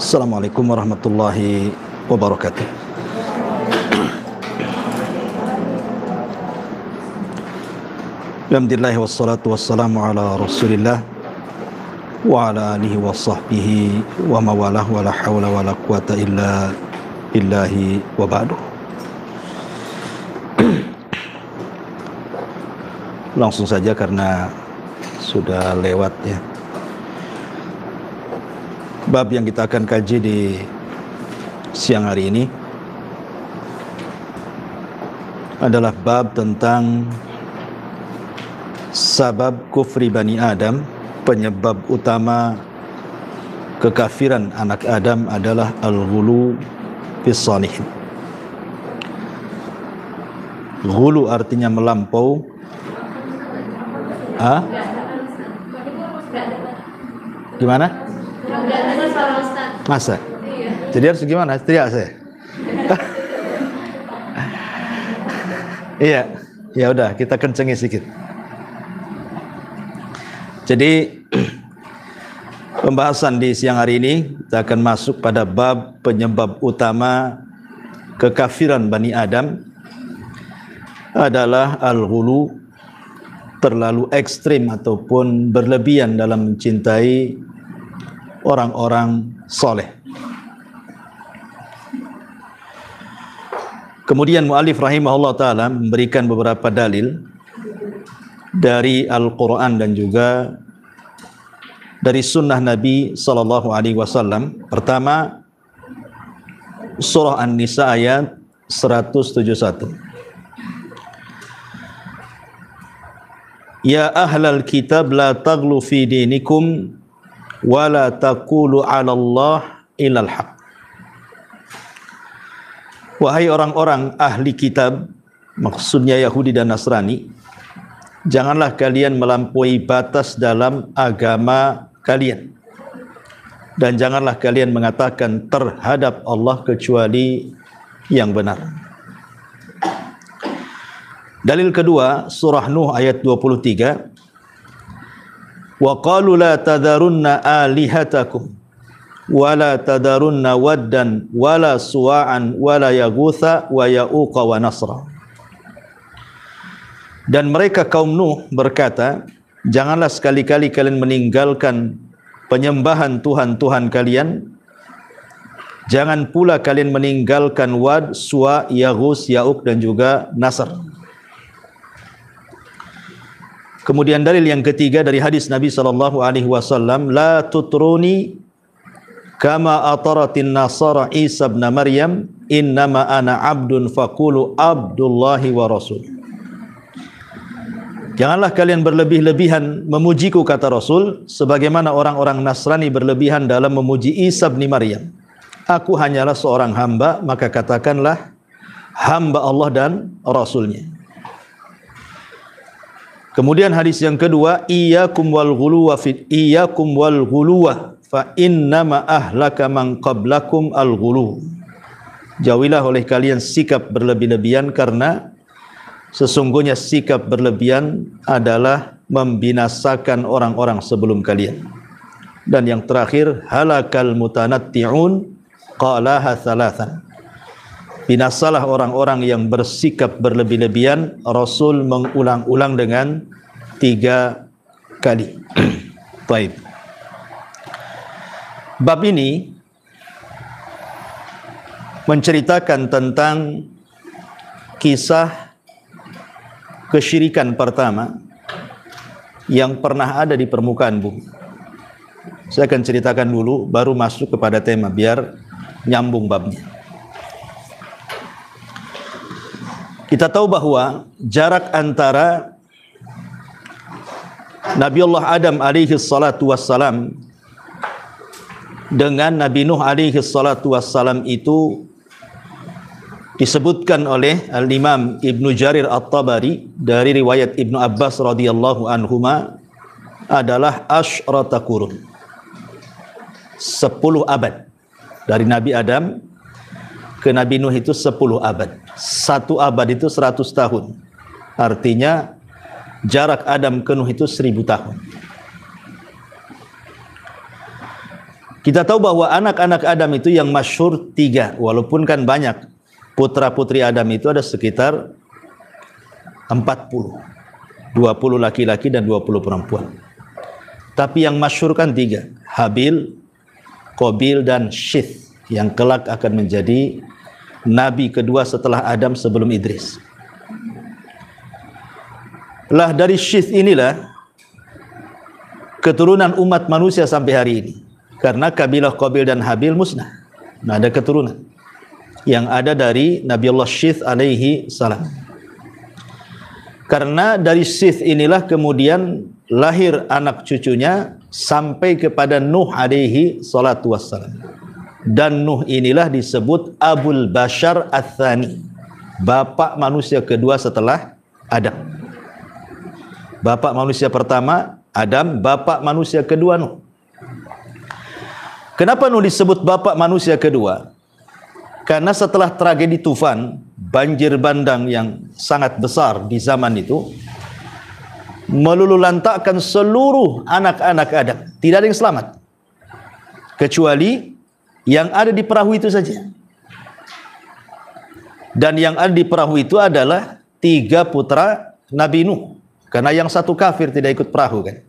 Assalamualaikum warahmatullahi wabarakatuh. Alhamdulillah wassalatu wassalamu ala rasulillah wa ala alihi wa sahbihi wa mawalah wa la hawla wa la quwata illa billahi wa ba'du langsung saja karena sudah lewat ya bab yang kita akan kaji di siang hari ini adalah bab tentang sabab kufri Bani Adam, penyebab utama kekafiran anak Adam adalah al-ghulu fisanihin. Ghulu artinya melampau. Ah? Gimana? Masa? Jadi harus gimana? Teriak saya. iya. Ya udah, kita kencengi sedikit. Jadi pembahasan di siang hari ini kita akan masuk pada bab penyebab utama kekafiran Bani Adam adalah al hulu terlalu ekstrim ataupun berlebihan dalam mencintai orang-orang soleh. Kemudian mu'alif rahimahullah ta'ala memberikan beberapa dalil dari Al-Quran dan juga dari sunnah Nabi Sallallahu Alaihi Wasallam. Pertama, surah An-Nisa ayat 171. Ya ahlal kitab la taglu fi dinikum wala taqulu 'ala Allah illal haq. Wahai orang-orang ahli kitab, maksudnya Yahudi dan Nasrani, janganlah kalian melampaui batas dalam agama kalian. Dan janganlah kalian mengatakan terhadap Allah kecuali yang benar. Dalil kedua surah Nuh ayat 23 Wa qalu la tadharunna alihatakum wa la tadharunna waddan wa la suwa'an wa la yaghutha wa ya'uqa wa nasra. Dan mereka kaum Nuh berkata, janganlah sekali-kali kalian meninggalkan penyembahan Tuhan-Tuhan kalian. Jangan pula kalian meninggalkan Wad, Suwa, Yaghus, Ya'uq dan juga Nasr. Kemudian dalil yang ketiga dari hadis Nabi sallallahu alaihi wasallam, "La tutruni kama ataratin nasara Isa ibn Maryam, innama ana abdun faqulu abdullahi wa rasul." Janganlah kalian berlebih-lebihan memujiku kata Rasul sebagaimana orang-orang Nasrani berlebihan dalam memuji Isa bin Maryam. Aku hanyalah seorang hamba, maka katakanlah hamba Allah dan Rasulnya. Kemudian hadis yang kedua, iyyakum wal ghuluwa fi iyyakum wal ghuluwa fa inna ma ahlaka man qablakum al ghulu. Jauhilah oleh kalian sikap berlebih-lebihan karena sesungguhnya sikap berlebihan adalah membinasakan orang-orang sebelum kalian. Dan yang terakhir halakal mutanatti'un qalaha thalathan. Binasalah orang-orang yang bersikap berlebih-lebihan. Rasul mengulang-ulang dengan tiga kali. Baik. Bab ini menceritakan tentang kisah kesyirikan pertama yang pernah ada di permukaan bumi. Saya akan ceritakan dulu baru masuk kepada tema biar nyambung babnya. Kita tahu bahwa jarak antara Nabi Allah Adam alaihi salatu wassalam dengan Nabi Nuh alaihi salatu wassalam itu disebutkan oleh Al-Imam Ibnu Jarir At-Tabari dari riwayat Ibnu Abbas radhiyallahu anhuma adalah asyrata kurun 10 abad dari Nabi Adam ke Nabi Nuh itu 10 abad. Satu abad itu 100 tahun. Artinya jarak Adam ke Nuh itu 1000 tahun. Kita tahu bahwa anak-anak Adam itu yang masyur tiga, walaupun kan banyak. Putra-putri Adam itu ada sekitar 40. 20 laki-laki dan 20 perempuan. Tapi yang masyur kan tiga, Habil, Kobil, dan Syith yang kelak akan menjadi nabi kedua setelah Adam sebelum Idris. Lah dari syith inilah keturunan umat manusia sampai hari ini. Karena kabilah Qabil dan Habil musnah. Nah, ada keturunan yang ada dari Nabi Allah Syith alaihi salam. Karena dari Syith inilah kemudian lahir anak cucunya sampai kepada Nuh alaihi salatu wassalam. Dan Nuh inilah disebut Abul Bashar Athani. Bapak manusia kedua setelah Adam. Bapak manusia pertama Adam, bapak manusia kedua Nuh. Kenapa Nuh disebut bapak manusia kedua? Karena setelah tragedi Tufan, banjir bandang yang sangat besar di zaman itu, melululantakkan seluruh anak-anak Adam. Tidak ada yang selamat. Kecuali yang ada di perahu itu saja. Dan yang ada di perahu itu adalah tiga putra Nabi Nuh. Karena yang satu kafir tidak ikut perahu kan.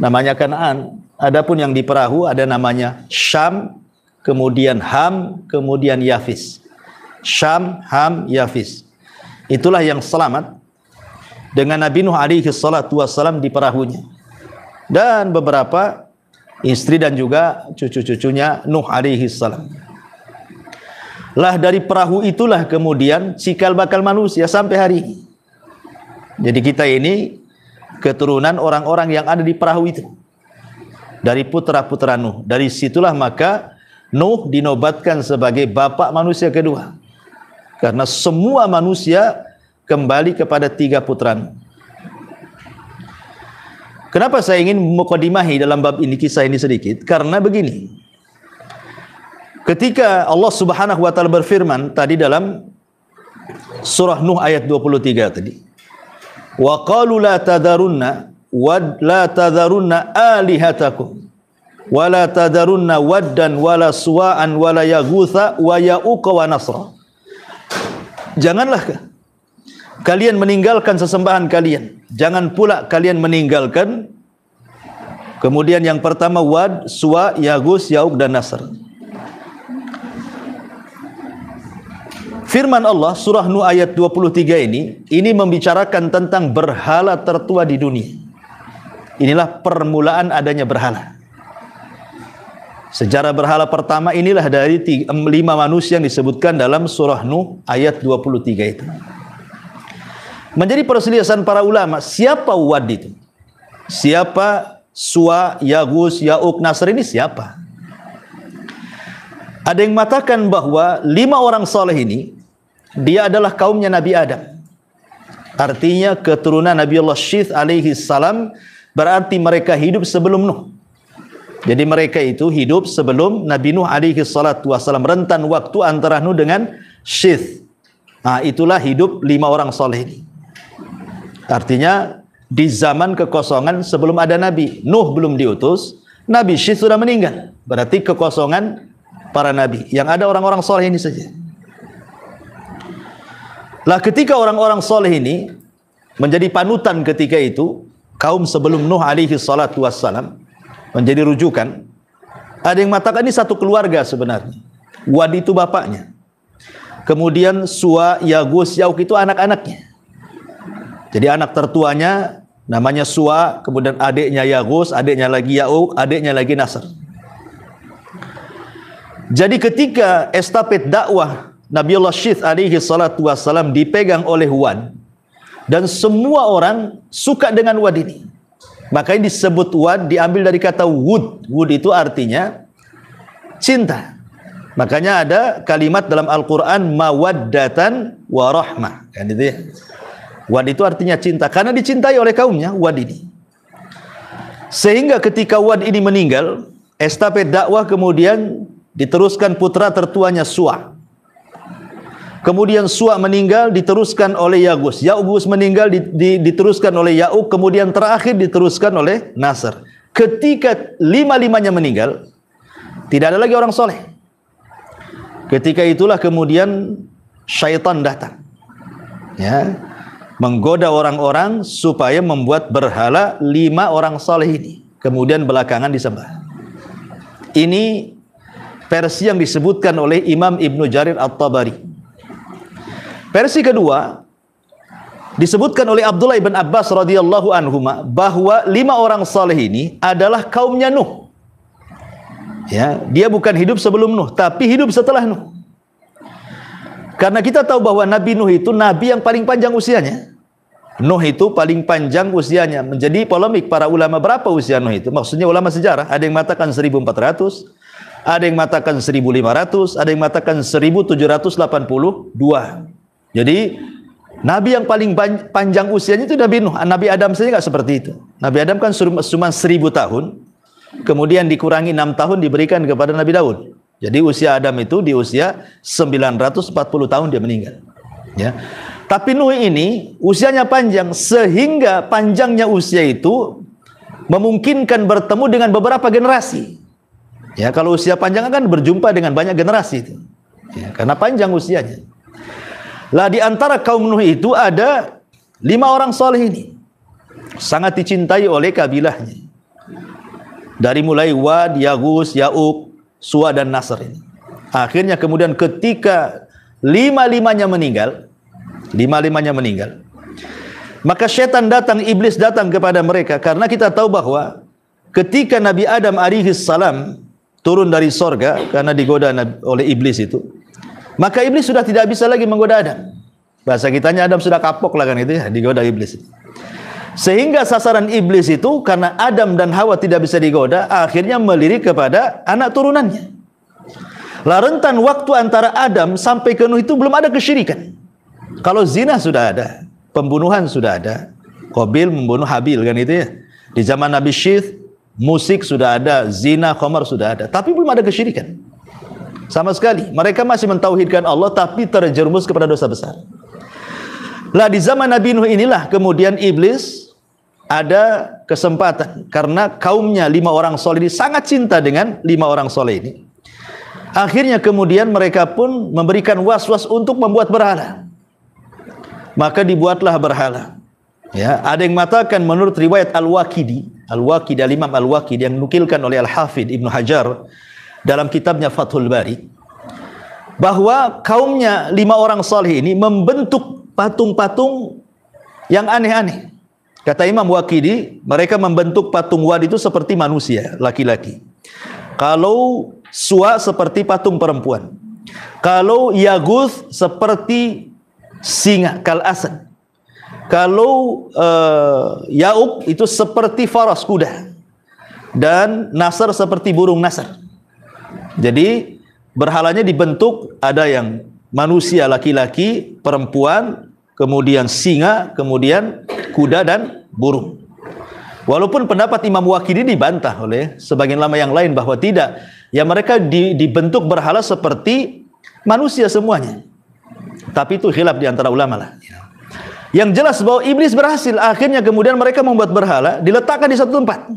Namanya Kanaan. Adapun yang di perahu ada namanya Syam, kemudian Ham, kemudian Yafis. Syam, Ham, Yafis. Itulah yang selamat dengan Nabi Nuh alaihi salatu wassalam di perahunya. Dan beberapa istri dan juga cucu-cucunya Nuh alaihi salam. Lah dari perahu itulah kemudian cikal bakal manusia sampai hari ini. Jadi kita ini keturunan orang-orang yang ada di perahu itu. Dari putra-putra Nuh. Dari situlah maka Nuh dinobatkan sebagai bapak manusia kedua. Karena semua manusia kembali kepada tiga putra Nuh. Kenapa saya ingin mukadimahi dalam bab ini kisah ini sedikit? Karena begini. Ketika Allah Subhanahu wa taala berfirman tadi dalam surah Nuh ayat 23 tadi. Wa qalu la tadarunna wad la tadarunna alihatakum wa la tadarunna waddan wala suwa'an wala yaghutha wa ya'uqa wa nasra. Janganlah kalian meninggalkan sesembahan kalian. Jangan pula kalian meninggalkan kemudian yang pertama Wad, Suwa, Yagus, Yauk dan Nasr. Firman Allah surah Nuh ayat 23 ini ini membicarakan tentang berhala tertua di dunia. Inilah permulaan adanya berhala. Sejarah berhala pertama inilah dari lima manusia yang disebutkan dalam surah Nuh ayat 23 itu. Menjadi perselisihan para ulama, siapa Wad itu? Siapa Suwa, Yagus, Yauk, Nasr ini siapa? Ada yang mengatakan bahwa lima orang soleh ini, dia adalah kaumnya Nabi Adam. Artinya keturunan Nabi Allah Syith alaihi salam, berarti mereka hidup sebelum Nuh. Jadi mereka itu hidup sebelum Nabi Nuh alaihi salatu wasalam rentan waktu antara Nuh dengan Syith. Nah, itulah hidup lima orang soleh ini. Artinya di zaman kekosongan sebelum ada nabi, Nuh belum diutus, Nabi Syih sudah meninggal. Berarti kekosongan para nabi. Yang ada orang-orang soleh ini saja. Lah ketika orang-orang soleh ini menjadi panutan ketika itu, kaum sebelum Nuh alaihi salatu wassalam, menjadi rujukan, ada yang mengatakan ini satu keluarga sebenarnya. Wadi itu bapaknya. Kemudian Suwa, Yagus, Yauk itu anak-anaknya. Jadi anak tertuanya namanya Suwa, kemudian adiknya Yagus, adiknya lagi Yauk, adiknya lagi Nasr. Jadi ketika estafet dakwah Nabi Allah Syith alaihi salatu wassalam dipegang oleh Wan dan semua orang suka dengan Wan ini. Maka disebut Wan diambil dari kata Wud. Wud itu artinya cinta. Makanya ada kalimat dalam Al-Quran mawaddatan warahmah. Kan itu ya. Wad itu artinya cinta karena dicintai oleh kaumnya Wad ini. Sehingga ketika Wad ini meninggal, estafet dakwah kemudian diteruskan putra tertuanya Su'a. Kemudian Su'a meninggal diteruskan oleh Yagus. Yagus meninggal di, di, diteruskan oleh Ya'uk, kemudian terakhir diteruskan oleh Nasr. Ketika lima-limanya meninggal, tidak ada lagi orang soleh. Ketika itulah kemudian syaitan datang. Ya, menggoda orang-orang supaya membuat berhala lima orang soleh ini kemudian belakangan disembah ini versi yang disebutkan oleh Imam Ibnu Jarir At-Tabari versi kedua disebutkan oleh Abdullah ibn Abbas radhiyallahu anhu bahwa lima orang soleh ini adalah kaumnya Nuh ya dia bukan hidup sebelum Nuh tapi hidup setelah Nuh karena kita tahu bahwa Nabi Nuh itu nabi yang paling panjang usianya. Nuh itu paling panjang usianya. Menjadi polemik para ulama berapa usia Nuh itu? Maksudnya ulama sejarah. Ada yang mengatakan 1400, ada yang mengatakan 1500, ada yang mengatakan 1782. Jadi Nabi yang paling panjang usianya itu Nabi Nuh. Nabi Adam saja nggak seperti itu. Nabi Adam kan cuma 1000 tahun. Kemudian dikurangi 6 tahun diberikan kepada Nabi Daud. Jadi usia Adam itu di usia 940 tahun dia meninggal. Ya. Tapi Nuh ini usianya panjang sehingga panjangnya usia itu memungkinkan bertemu dengan beberapa generasi. Ya, kalau usia panjang akan berjumpa dengan banyak generasi itu. Ya, karena panjang usianya. Lah di antara kaum Nuh itu ada lima orang soleh ini. Sangat dicintai oleh kabilahnya. Dari mulai Wad, Yagus, Yauk Suwa dan Nasr ini. Akhirnya kemudian ketika lima-limanya meninggal, lima-limanya meninggal, maka setan datang, iblis datang kepada mereka karena kita tahu bahwa ketika Nabi Adam alaihi salam turun dari sorga karena digoda oleh iblis itu, maka iblis sudah tidak bisa lagi menggoda Adam. Bahasa kitanya Adam sudah kapok lah kan itu ya, digoda iblis. Sehingga sasaran iblis itu karena Adam dan Hawa tidak bisa digoda, akhirnya melirik kepada anak turunannya. Lah rentan waktu antara Adam sampai ke Nuh itu belum ada kesyirikan. Kalau zina sudah ada, pembunuhan sudah ada. Kobil membunuh Habil kan itu ya. Di zaman Nabi Syith, musik sudah ada, zina, khamar sudah ada, tapi belum ada kesyirikan. Sama sekali, mereka masih mentauhidkan Allah tapi terjerumus kepada dosa besar. Lah di zaman Nabi Nuh inilah kemudian iblis ada kesempatan karena kaumnya lima orang soleh ini sangat cinta dengan lima orang soleh ini. Akhirnya kemudian mereka pun memberikan was-was untuk membuat berhala. Maka dibuatlah berhala. Ya, ada yang mengatakan menurut riwayat Al-Waqidi, Al-Waqidi al Imam Al-Waqidi yang nukilkan oleh Al-Hafidh Ibnu Hajar dalam kitabnya Fathul Bari bahwa kaumnya lima orang soleh ini membentuk patung-patung yang aneh-aneh Kata Imam Wakili, mereka membentuk patung wad itu seperti manusia, laki-laki. Kalau suwa seperti patung perempuan. Kalau yaguth seperti singa, kal asad. Kalau uh, yaub itu seperti faras kuda. Dan nasar seperti burung nasar. Jadi berhalanya dibentuk ada yang manusia laki-laki, perempuan, kemudian singa, kemudian kuda dan burung, Walaupun pendapat Imam Wakili dibantah oleh sebagian lama yang lain bahwa tidak. Ya mereka di, dibentuk berhala seperti manusia semuanya. Tapi itu hilap di antara ulama lah. Yang jelas bahwa iblis berhasil. Akhirnya kemudian mereka membuat berhala diletakkan di satu tempat.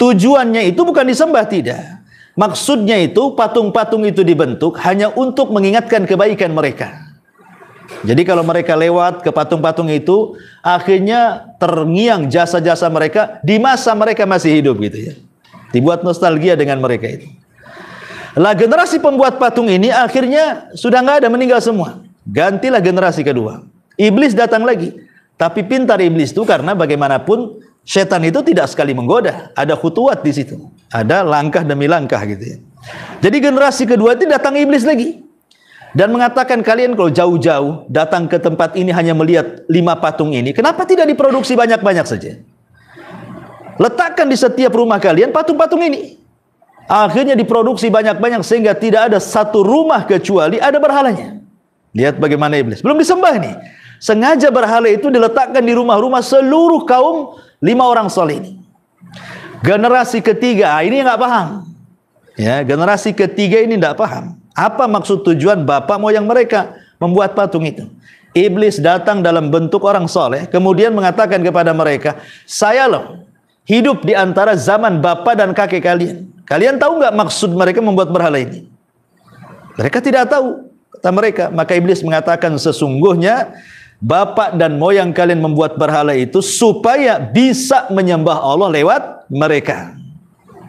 Tujuannya itu bukan disembah, tidak. Maksudnya itu patung-patung itu dibentuk hanya untuk mengingatkan kebaikan mereka. Jadi kalau mereka lewat ke patung-patung itu, akhirnya terngiang jasa-jasa mereka di masa mereka masih hidup gitu ya. Dibuat nostalgia dengan mereka itu. Lah generasi pembuat patung ini akhirnya sudah nggak ada meninggal semua. Gantilah generasi kedua. Iblis datang lagi. Tapi pintar iblis itu karena bagaimanapun setan itu tidak sekali menggoda. Ada khutuat di situ. Ada langkah demi langkah gitu ya. Jadi generasi kedua itu datang iblis lagi dan mengatakan kalian kalau jauh-jauh datang ke tempat ini hanya melihat lima patung ini, kenapa tidak diproduksi banyak-banyak saja? Letakkan di setiap rumah kalian patung-patung ini. Akhirnya diproduksi banyak-banyak sehingga tidak ada satu rumah kecuali ada berhalanya. Lihat bagaimana iblis. Belum disembah ini. Sengaja berhala itu diletakkan di rumah-rumah seluruh kaum lima orang soleh ini. Generasi ketiga ah, ini nggak paham. Ya, generasi ketiga ini nggak paham. Apa maksud tujuan bapak moyang mereka membuat patung itu? Iblis datang dalam bentuk orang soleh, kemudian mengatakan kepada mereka, saya loh hidup di antara zaman bapak dan kakek kalian. Kalian tahu nggak maksud mereka membuat berhala ini? Mereka tidak tahu, kata mereka. Maka iblis mengatakan sesungguhnya bapak dan moyang kalian membuat berhala itu supaya bisa menyembah Allah lewat mereka.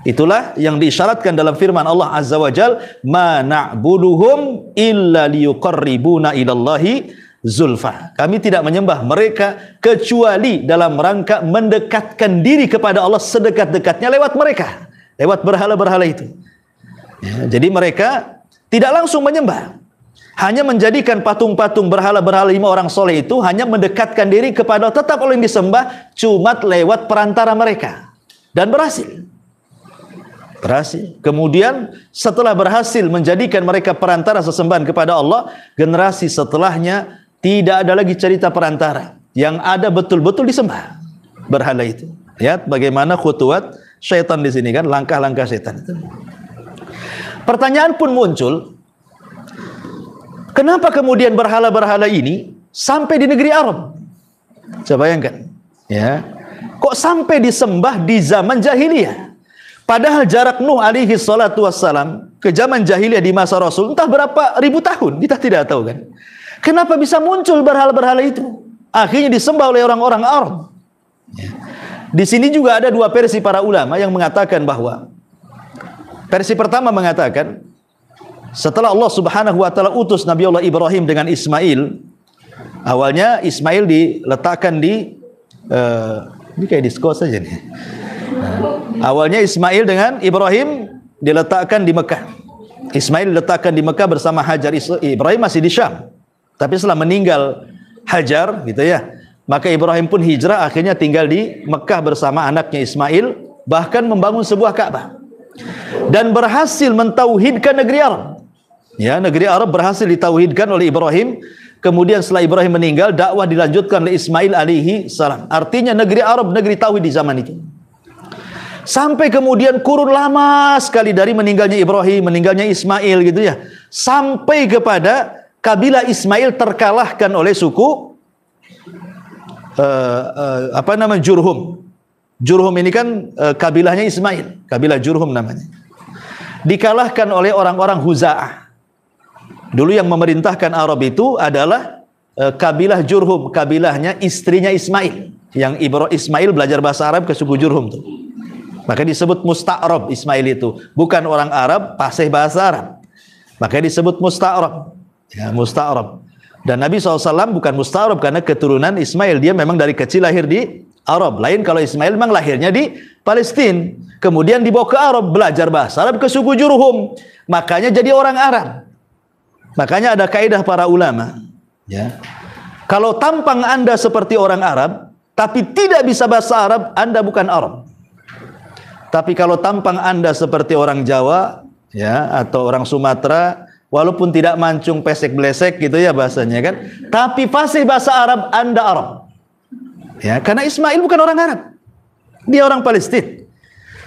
Itulah yang diisyaratkan dalam firman Allah Azza wa Jal, "Ma na'buduhum illa liyuqarribuna ilallahi zulfa." Kami tidak menyembah mereka kecuali dalam rangka mendekatkan diri kepada Allah sedekat-dekatnya lewat mereka, lewat berhala-berhala itu. Ya, jadi mereka tidak langsung menyembah, hanya menjadikan patung-patung berhala-berhala lima orang soleh itu hanya mendekatkan diri kepada tetap oleh disembah, cuma lewat perantara mereka dan berhasil berhasil. Kemudian setelah berhasil menjadikan mereka perantara sesembahan kepada Allah, generasi setelahnya tidak ada lagi cerita perantara. Yang ada betul-betul disembah berhala itu. Lihat bagaimana khutuat setan di sini kan, langkah-langkah setan itu. Pertanyaan pun muncul, kenapa kemudian berhala-berhala ini sampai di negeri Arab? Coba bayangkan, ya. Kok sampai disembah di zaman jahiliyah? Padahal jarak Nuh alaihi salatu wassalam ke zaman jahiliyah di masa Rasul entah berapa ribu tahun, kita tidak tahu kan. Kenapa bisa muncul berhala-berhala itu? Akhirnya disembah oleh orang-orang Arab. Di sini juga ada dua versi para ulama yang mengatakan bahwa versi pertama mengatakan setelah Allah Subhanahu wa taala utus Nabi Allah Ibrahim dengan Ismail, awalnya Ismail diletakkan di uh, ini kayak diskos saja nih Nah, awalnya Ismail dengan Ibrahim diletakkan di Mekah. Ismail diletakkan di Mekah bersama Hajar Ibrahim masih di Syam. Tapi setelah meninggal Hajar gitu ya, maka Ibrahim pun hijrah akhirnya tinggal di Mekah bersama anaknya Ismail bahkan membangun sebuah Ka'bah dan berhasil mentauhidkan negeri Arab. Ya, negeri Arab berhasil ditauhidkan oleh Ibrahim. Kemudian setelah Ibrahim meninggal, dakwah dilanjutkan oleh Ismail alaihi salam. Artinya negeri Arab negeri tauhid di zaman itu. Sampai kemudian kurun lama sekali dari meninggalnya Ibrahim, meninggalnya Ismail gitu ya. Sampai kepada kabilah Ismail terkalahkan oleh suku uh, uh, apa nama Jurhum. Jurhum ini kan uh, kabilahnya Ismail, kabilah Jurhum namanya. Dikalahkan oleh orang-orang Huza'ah. Dulu yang memerintahkan Arab itu adalah uh, kabilah Jurhum, kabilahnya istrinya Ismail yang Ibrahim Ismail belajar bahasa Arab ke suku Jurhum tuh. Maka disebut musta'rab Ismail itu. Bukan orang Arab, pasih bahasa Arab. Maka disebut musta'rab. Ya, musta'rab. Dan Nabi SAW bukan musta'rab karena keturunan Ismail. Dia memang dari kecil lahir di Arab. Lain kalau Ismail memang lahirnya di Palestina. Kemudian dibawa ke Arab, belajar bahasa Arab ke suku Juruhum. Makanya jadi orang Arab. Makanya ada kaidah para ulama. Ya. Kalau tampang Anda seperti orang Arab, tapi tidak bisa bahasa Arab, Anda bukan Arab. Tapi kalau tampang Anda seperti orang Jawa ya atau orang Sumatera walaupun tidak mancung pesek blesek gitu ya bahasanya kan, tapi fasih bahasa Arab Anda Arab. Ya, karena Ismail bukan orang Arab. Dia orang Palestina.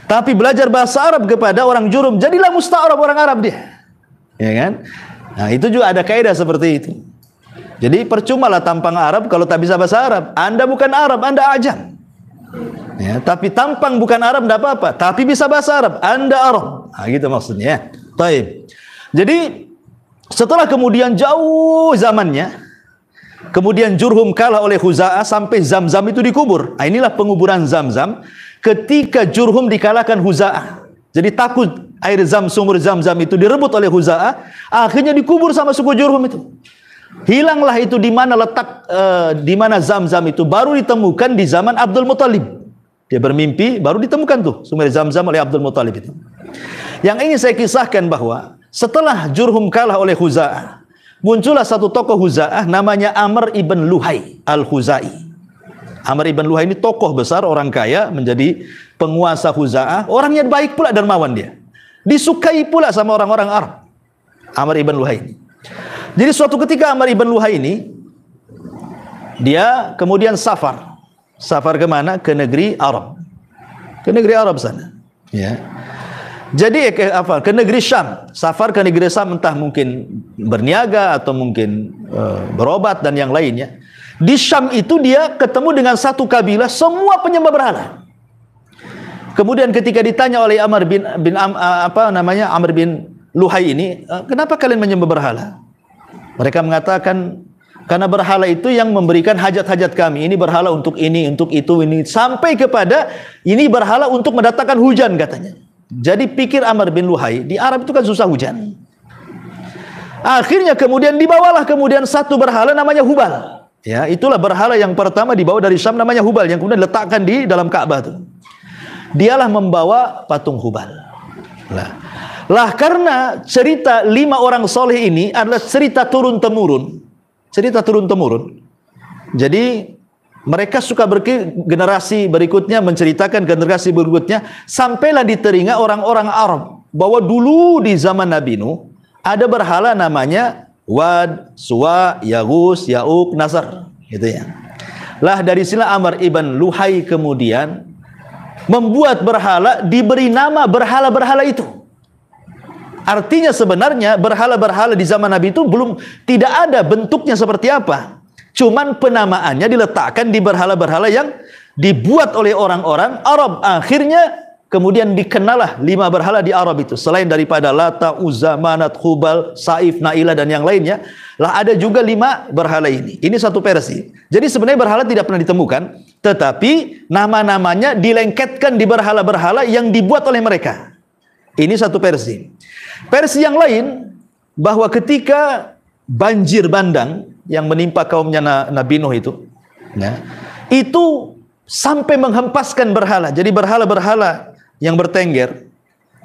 Tapi belajar bahasa Arab kepada orang jurum, jadilah musta'arab orang Arab dia. Ya kan? Nah, itu juga ada kaidah seperti itu. Jadi percumalah tampang Arab kalau tak bisa bahasa Arab. Anda bukan Arab, Anda ajam. Ya, tapi tampang bukan Arab tidak apa-apa, tapi bisa bahasa Arab. Anda Arab. Nah, gitu maksudnya. Ya. Taib. Jadi setelah kemudian jauh zamannya, kemudian Jurhum kalah oleh Huza'ah sampai Zam-Zam itu dikubur. Nah, inilah penguburan Zam-Zam. ketika Jurhum dikalahkan Huza'ah. Jadi takut air zam sumur zam-zam itu direbut oleh Huza'ah, akhirnya dikubur sama suku Jurhum itu. Hilanglah itu di mana letak uh, di mana Zam-Zam itu baru ditemukan di zaman Abdul Muthalib. Dia bermimpi baru ditemukan tuh sumber Zam-Zam oleh Abdul Muthalib itu. Yang ini saya kisahkan bahwa setelah Jurhum kalah oleh Huza'ah, muncullah satu tokoh Huza'ah namanya Amr ibn Luhai al-Huzai. Amr ibn Luhai ini tokoh besar, orang kaya, menjadi penguasa Huza'ah. Orangnya baik pula dan mawan dia. Disukai pula sama orang-orang Arab. Amr ibn Luhai ini. Jadi suatu ketika Amr ibn Luhai ini dia kemudian safar. Safar kemana? Ke negeri Arab. Ke negeri Arab sana. Ya. Jadi eh, ke apa? Ke negeri Syam. Safar ke negeri Syam entah mungkin berniaga atau mungkin uh, berobat dan yang lainnya. Di Syam itu dia ketemu dengan satu kabilah semua penyembah berhala. Kemudian ketika ditanya oleh Amr bin bin eh, apa namanya Amr bin Luhai ini, eh, kenapa kalian menyembah berhala? Mereka mengatakan karena berhala itu yang memberikan hajat-hajat kami. Ini berhala untuk ini, untuk itu, ini. Sampai kepada ini berhala untuk mendatangkan hujan katanya. Jadi pikir Amr bin Luhai, di Arab itu kan susah hujan. Akhirnya kemudian dibawalah kemudian satu berhala namanya Hubal. Ya, itulah berhala yang pertama dibawa dari Syam namanya Hubal yang kemudian diletakkan di dalam Ka'bah itu. Dialah membawa patung Hubal. Lah, lah karena cerita lima orang soleh ini adalah cerita turun temurun, cerita turun temurun. Jadi mereka suka berkir generasi berikutnya menceritakan generasi berikutnya sampailah di telinga orang-orang Arab bahwa dulu di zaman Nabi Nuh ada berhala namanya Wad, Suwa, Yagus, Yauk, Nasar gitu ya. Lah dari sila Amr ibn Luhai kemudian membuat berhala diberi nama berhala-berhala itu. Artinya sebenarnya berhala-berhala di zaman Nabi itu belum tidak ada bentuknya seperti apa. Cuman penamaannya diletakkan di berhala-berhala yang dibuat oleh orang-orang Arab. Akhirnya Kemudian dikenalah lima berhala di Arab itu. Selain daripada Lata, Uzza, Manat, Hubal, Saif, Naila, dan yang lainnya. Lah ada juga lima berhala ini. Ini satu versi. Jadi sebenarnya berhala tidak pernah ditemukan. Tetapi nama-namanya dilengketkan di berhala-berhala yang dibuat oleh mereka. Ini satu versi. Versi yang lain bahwa ketika banjir bandang yang menimpa kaumnya Nabi Nuh itu, ya, itu sampai menghempaskan berhala. Jadi berhala-berhala yang bertengger.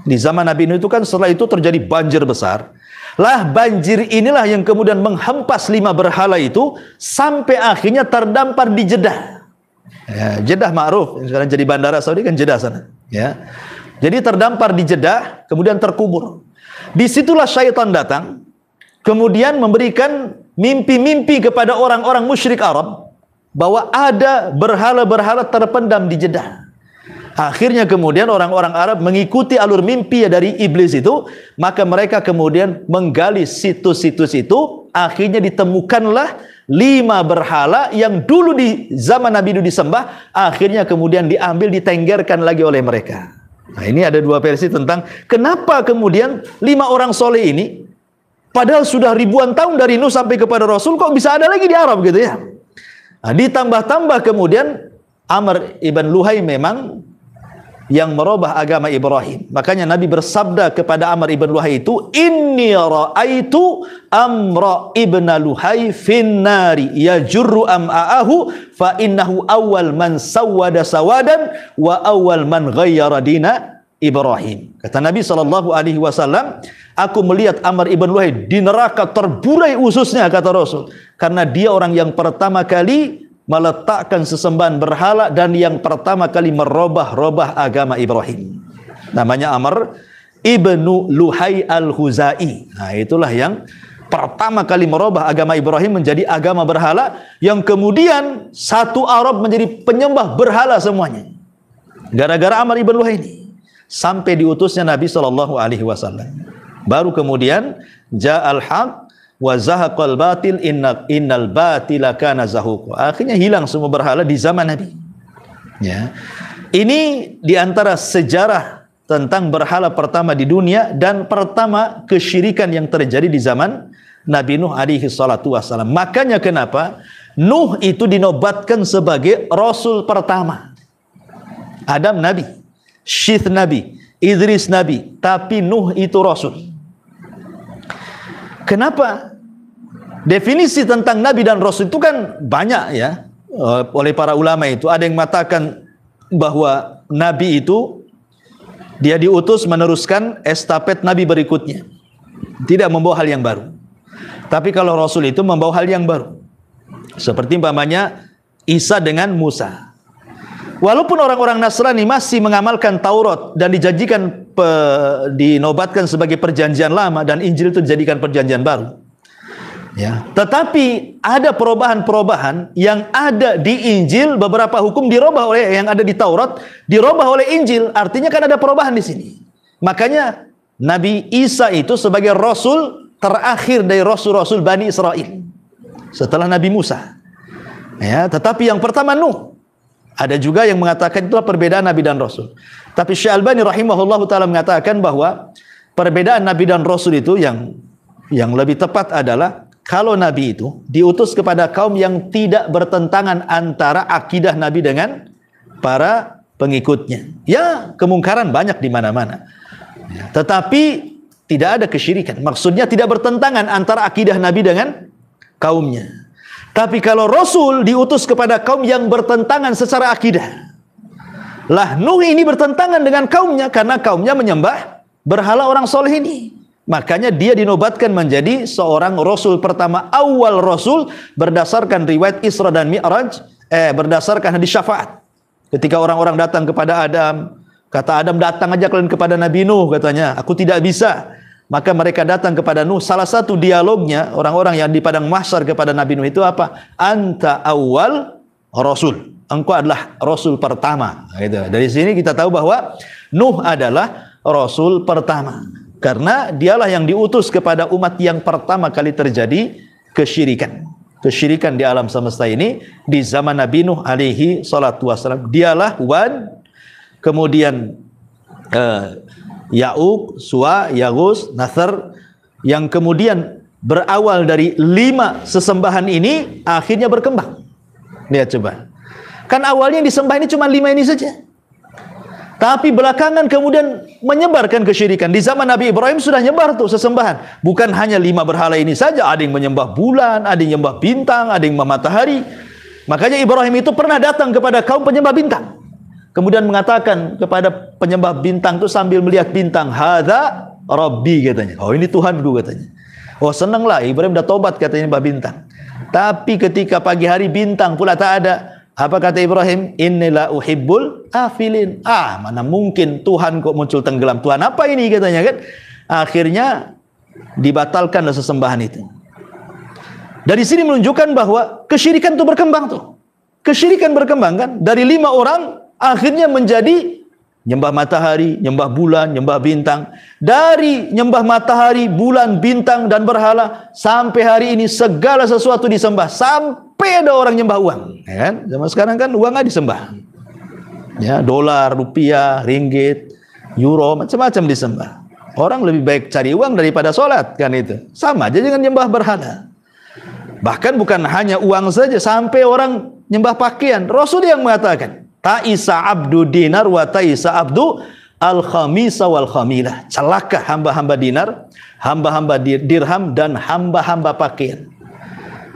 Di zaman Nabi Nuh itu kan setelah itu terjadi banjir besar. Lah banjir inilah yang kemudian menghempas lima berhala itu sampai akhirnya terdampar di Jeddah. Ya, Jeddah ma'ruf, sekarang jadi bandara Saudi kan Jeddah sana. Ya. Jadi terdampar di Jeddah, kemudian terkubur. Disitulah syaitan datang, kemudian memberikan mimpi-mimpi kepada orang-orang musyrik Arab bahwa ada berhala-berhala terpendam di Jeddah. Akhirnya kemudian orang-orang Arab mengikuti alur mimpi dari iblis itu, maka mereka kemudian menggali situs-situs itu, akhirnya ditemukanlah lima berhala yang dulu di zaman Nabi itu disembah, akhirnya kemudian diambil ditenggerkan lagi oleh mereka. Nah ini ada dua versi tentang kenapa kemudian lima orang soleh ini padahal sudah ribuan tahun dari Nuh sampai kepada Rasul kok bisa ada lagi di Arab gitu ya. Nah, ditambah-tambah kemudian Amr ibn Luhai memang yang merubah agama Ibrahim. Makanya Nabi bersabda kepada Amr ibn Luhai itu, Inni ra'aitu amra ibn Luhai finnari yajurru am'a'ahu fa innahu awal man sawwada sawadan wa awal man ghayyara dina Ibrahim. Kata Nabi sallallahu Alaihi Wasallam, aku melihat Amr ibn Luhai di neraka terburai ususnya kata Rasul, karena dia orang yang pertama kali meletakkan sesembahan berhala dan yang pertama kali merubah robah agama Ibrahim. Namanya Amr ibnu Luhai al-Huzai. Nah itulah yang pertama kali merubah agama Ibrahim menjadi agama berhala yang kemudian satu Arab menjadi penyembah berhala semuanya. Gara-gara Amr ibn Luhai ini sampai diutusnya Nabi saw alaihi wasallam. Baru kemudian ja'al haq wa zahaqal batil inna innal batila kana zahuqa. Akhirnya hilang semua berhala di zaman Nabi. Ya. Ini di antara sejarah tentang berhala pertama di dunia dan pertama kesyirikan yang terjadi di zaman Nabi Nuh alaihi salatu Makanya kenapa Nuh itu dinobatkan sebagai rasul pertama. Adam nabi, Syith nabi, Idris nabi, tapi Nuh itu rasul. Kenapa? Definisi tentang Nabi dan Rasul itu kan banyak ya eh, oleh para ulama itu. Ada yang mengatakan bahwa Nabi itu dia diutus meneruskan estafet Nabi berikutnya. Tidak membawa hal yang baru. Tapi kalau Rasul itu membawa hal yang baru. Seperti umpamanya Isa dengan Musa. Walaupun orang-orang Nasrani masih mengamalkan Taurat dan dijanjikan pe, dinobatkan sebagai perjanjian lama dan Injil itu dijadikan perjanjian baru. Ya. Tetapi ada perubahan-perubahan yang ada di Injil, beberapa hukum dirubah oleh yang ada di Taurat, dirubah oleh Injil. Artinya kan ada perubahan di sini. Makanya Nabi Isa itu sebagai rasul terakhir dari rasul-rasul Bani Israel. Setelah Nabi Musa. Ya, tetapi yang pertama Nuh ada juga yang mengatakan itulah perbedaan Nabi dan Rasul. Tapi Albani rahimahullah taala mengatakan bahwa perbedaan Nabi dan Rasul itu yang yang lebih tepat adalah kalau Nabi itu diutus kepada kaum yang tidak bertentangan antara akidah Nabi dengan para pengikutnya. Ya, kemungkaran banyak di mana-mana. Ya, tetapi tidak ada kesyirikan. Maksudnya tidak bertentangan antara akidah Nabi dengan kaumnya. Tapi kalau Rasul diutus kepada kaum yang bertentangan secara akidah. Lah Nuh ini bertentangan dengan kaumnya karena kaumnya menyembah berhala orang soleh ini. Makanya dia dinobatkan menjadi seorang rasul pertama awal rasul berdasarkan riwayat Isra dan Mi'raj eh berdasarkan hadis syafaat. Ketika orang-orang datang kepada Adam, kata Adam datang aja kalian kepada Nabi Nuh katanya, aku tidak bisa. Maka mereka datang kepada Nuh. Salah satu dialognya orang-orang yang di padang mahsyar kepada Nabi Nuh itu apa? Anta awal rasul. Engkau adalah rasul pertama. Nah, gitu. Dari sini kita tahu bahwa Nuh adalah rasul pertama. Karena dialah yang diutus kepada umat yang pertama kali terjadi kesyirikan. Kesyirikan di alam semesta ini di zaman Nabi Nuh alaihi salatu wassalam. Dialah wan kemudian eh, Ya'uk, Suwa, Yagus, Nasr yang kemudian berawal dari lima sesembahan ini akhirnya berkembang. Lihat coba. Kan awalnya yang disembah ini cuma lima ini saja. Tapi belakangan kemudian menyebarkan kesyirikan. Di zaman Nabi Ibrahim sudah nyebar tuh sesembahan. Bukan hanya lima berhala ini saja. Ada yang menyembah bulan, ada yang menyembah bintang, ada yang menyembah matahari. Makanya Ibrahim itu pernah datang kepada kaum penyembah bintang. Kemudian mengatakan kepada penyembah bintang itu sambil melihat bintang, "Hadza Rabbi," katanya. "Oh, ini Tuhanku," katanya. Oh, senanglah Ibrahim sudah tobat katanya penyembah Bintang. Tapi ketika pagi hari bintang pula tak ada, apa kata Ibrahim? Innila uhibbul afilin. Ah, mana mungkin Tuhan kok muncul tenggelam. Tuhan apa ini katanya kan? Akhirnya dibatalkanlah sesembahan itu. Dari sini menunjukkan bahwa kesyirikan itu berkembang tuh. Kesyirikan berkembang kan? Dari lima orang akhirnya menjadi nyembah matahari, nyembah bulan, nyembah bintang. Dari nyembah matahari, bulan, bintang dan berhala sampai hari ini segala sesuatu disembah sampai ada orang nyembah uang. Ya kan? Zaman sekarang kan uang disembah. Ya, dolar, rupiah, ringgit, euro, macam-macam disembah. Orang lebih baik cari uang daripada sholat kan itu. Sama aja dengan nyembah berhala. Bahkan bukan hanya uang saja sampai orang nyembah pakaian. Rasul yang mengatakan, Ta'isa abdu dinar wa ta'isa abdu al khamisa wal khamilah. Celaka hamba-hamba dinar, hamba-hamba dirham dan hamba-hamba pakaian.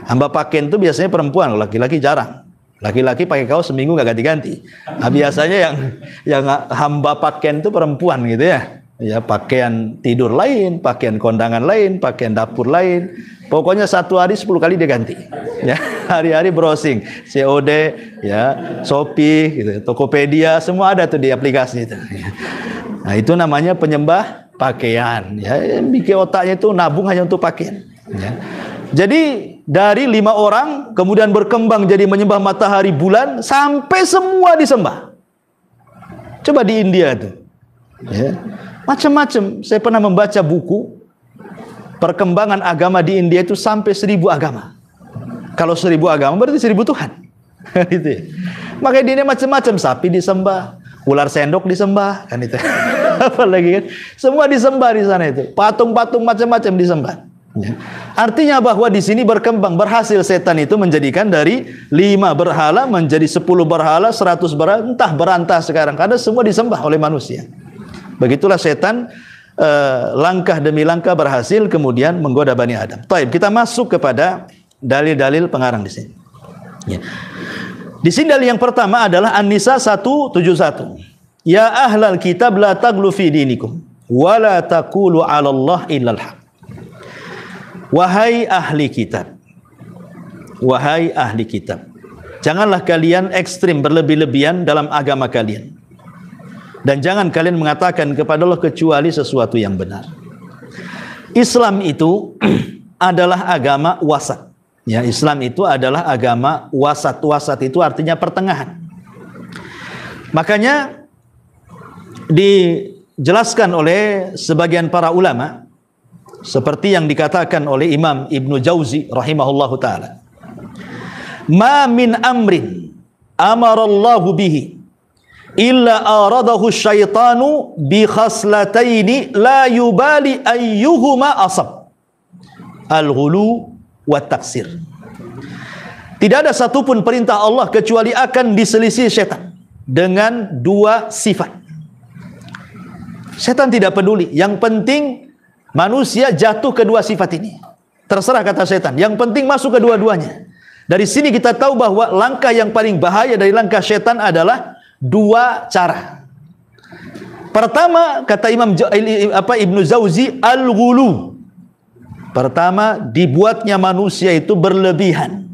Hamba pakaian itu biasanya perempuan, laki-laki jarang. Laki-laki pakai kaos seminggu nggak ganti-ganti. Nah, biasanya yang yang hamba pakaian itu perempuan gitu ya ya pakaian tidur lain, pakaian kondangan lain, pakaian dapur lain. Pokoknya satu hari sepuluh kali dia ganti. Ya, hari-hari browsing, COD, ya, Shopee, gitu, ya, Tokopedia, semua ada tuh di aplikasi itu. Nah, itu namanya penyembah pakaian, ya. Bikin otaknya itu nabung hanya untuk pakaian, ya. Jadi dari lima orang kemudian berkembang jadi menyembah matahari bulan sampai semua disembah. Coba di India tuh. Ya Macam-macam. Saya pernah membaca buku perkembangan agama di India itu sampai seribu agama. Kalau seribu agama berarti seribu Tuhan. gitu ya. Makanya di India macam-macam sapi disembah, ular sendok disembah kan itu. Apalagi kan semua disembah di sana itu. Patung-patung macam-macam disembah. Ya. Artinya bahwa di sini berkembang berhasil setan itu menjadikan dari lima berhala menjadi sepuluh berhala, seratus berhala, entah berantah sekarang karena semua disembah oleh manusia. Begitulah setan eh, langkah demi langkah berhasil kemudian menggoda Bani Adam. Taib, kita masuk kepada dalil-dalil pengarang di sini. Ya. Di sini dalil yang pertama adalah An-Nisa 171. Ya ahlal kitab la taglu fi dinikum wa la taqulu 'ala Allah illal haq. Wahai ahli kitab. Wahai ahli kitab. Janganlah kalian ekstrim berlebih-lebihan dalam agama kalian. Dan jangan kalian mengatakan kepada Allah kecuali sesuatu yang benar. Islam itu adalah agama wasat. Ya, Islam itu adalah agama wasat. Wasat itu artinya pertengahan. Makanya dijelaskan oleh sebagian para ulama seperti yang dikatakan oleh Imam Ibnu Jauzi rahimahullahu taala. Ma min amrin amarallahu bihi illa aradahu syaitanu bi khaslataini la yubali ayyuhuma asab al-ghulu wa taksir tidak ada satupun perintah Allah kecuali akan diselisih syaitan dengan dua sifat syaitan tidak peduli yang penting manusia jatuh ke dua sifat ini terserah kata syaitan yang penting masuk ke dua-duanya dari sini kita tahu bahwa langkah yang paling bahaya dari langkah syaitan adalah dua cara. Pertama kata Imam apa Ibnu Zauzi al-ghulu. Pertama dibuatnya manusia itu berlebihan.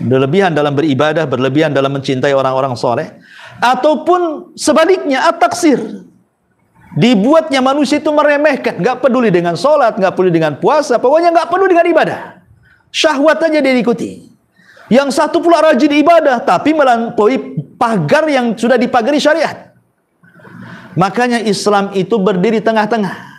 Berlebihan dalam beribadah, berlebihan dalam mencintai orang-orang soleh. Ataupun sebaliknya ataksir. Dibuatnya manusia itu meremehkan. Gak peduli dengan sholat, gak peduli dengan puasa. Pokoknya gak peduli dengan ibadah. Syahwat aja dia diikuti. Yang satu pula rajin ibadah, tapi melampaui pagar yang sudah dipagari syariat. Makanya Islam itu berdiri tengah-tengah.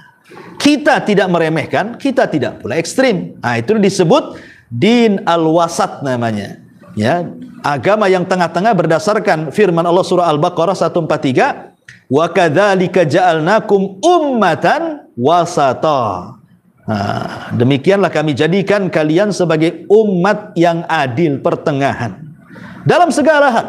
Kita tidak meremehkan, kita tidak pula ekstrim. Nah, itu disebut din al-wasat namanya. Ya, agama yang tengah-tengah berdasarkan firman Allah surah Al-Baqarah 143, "Wa kadzalika ja'alnakum ummatan wasata." Nah, demikianlah kami jadikan kalian sebagai umat yang adil pertengahan dalam segala hal.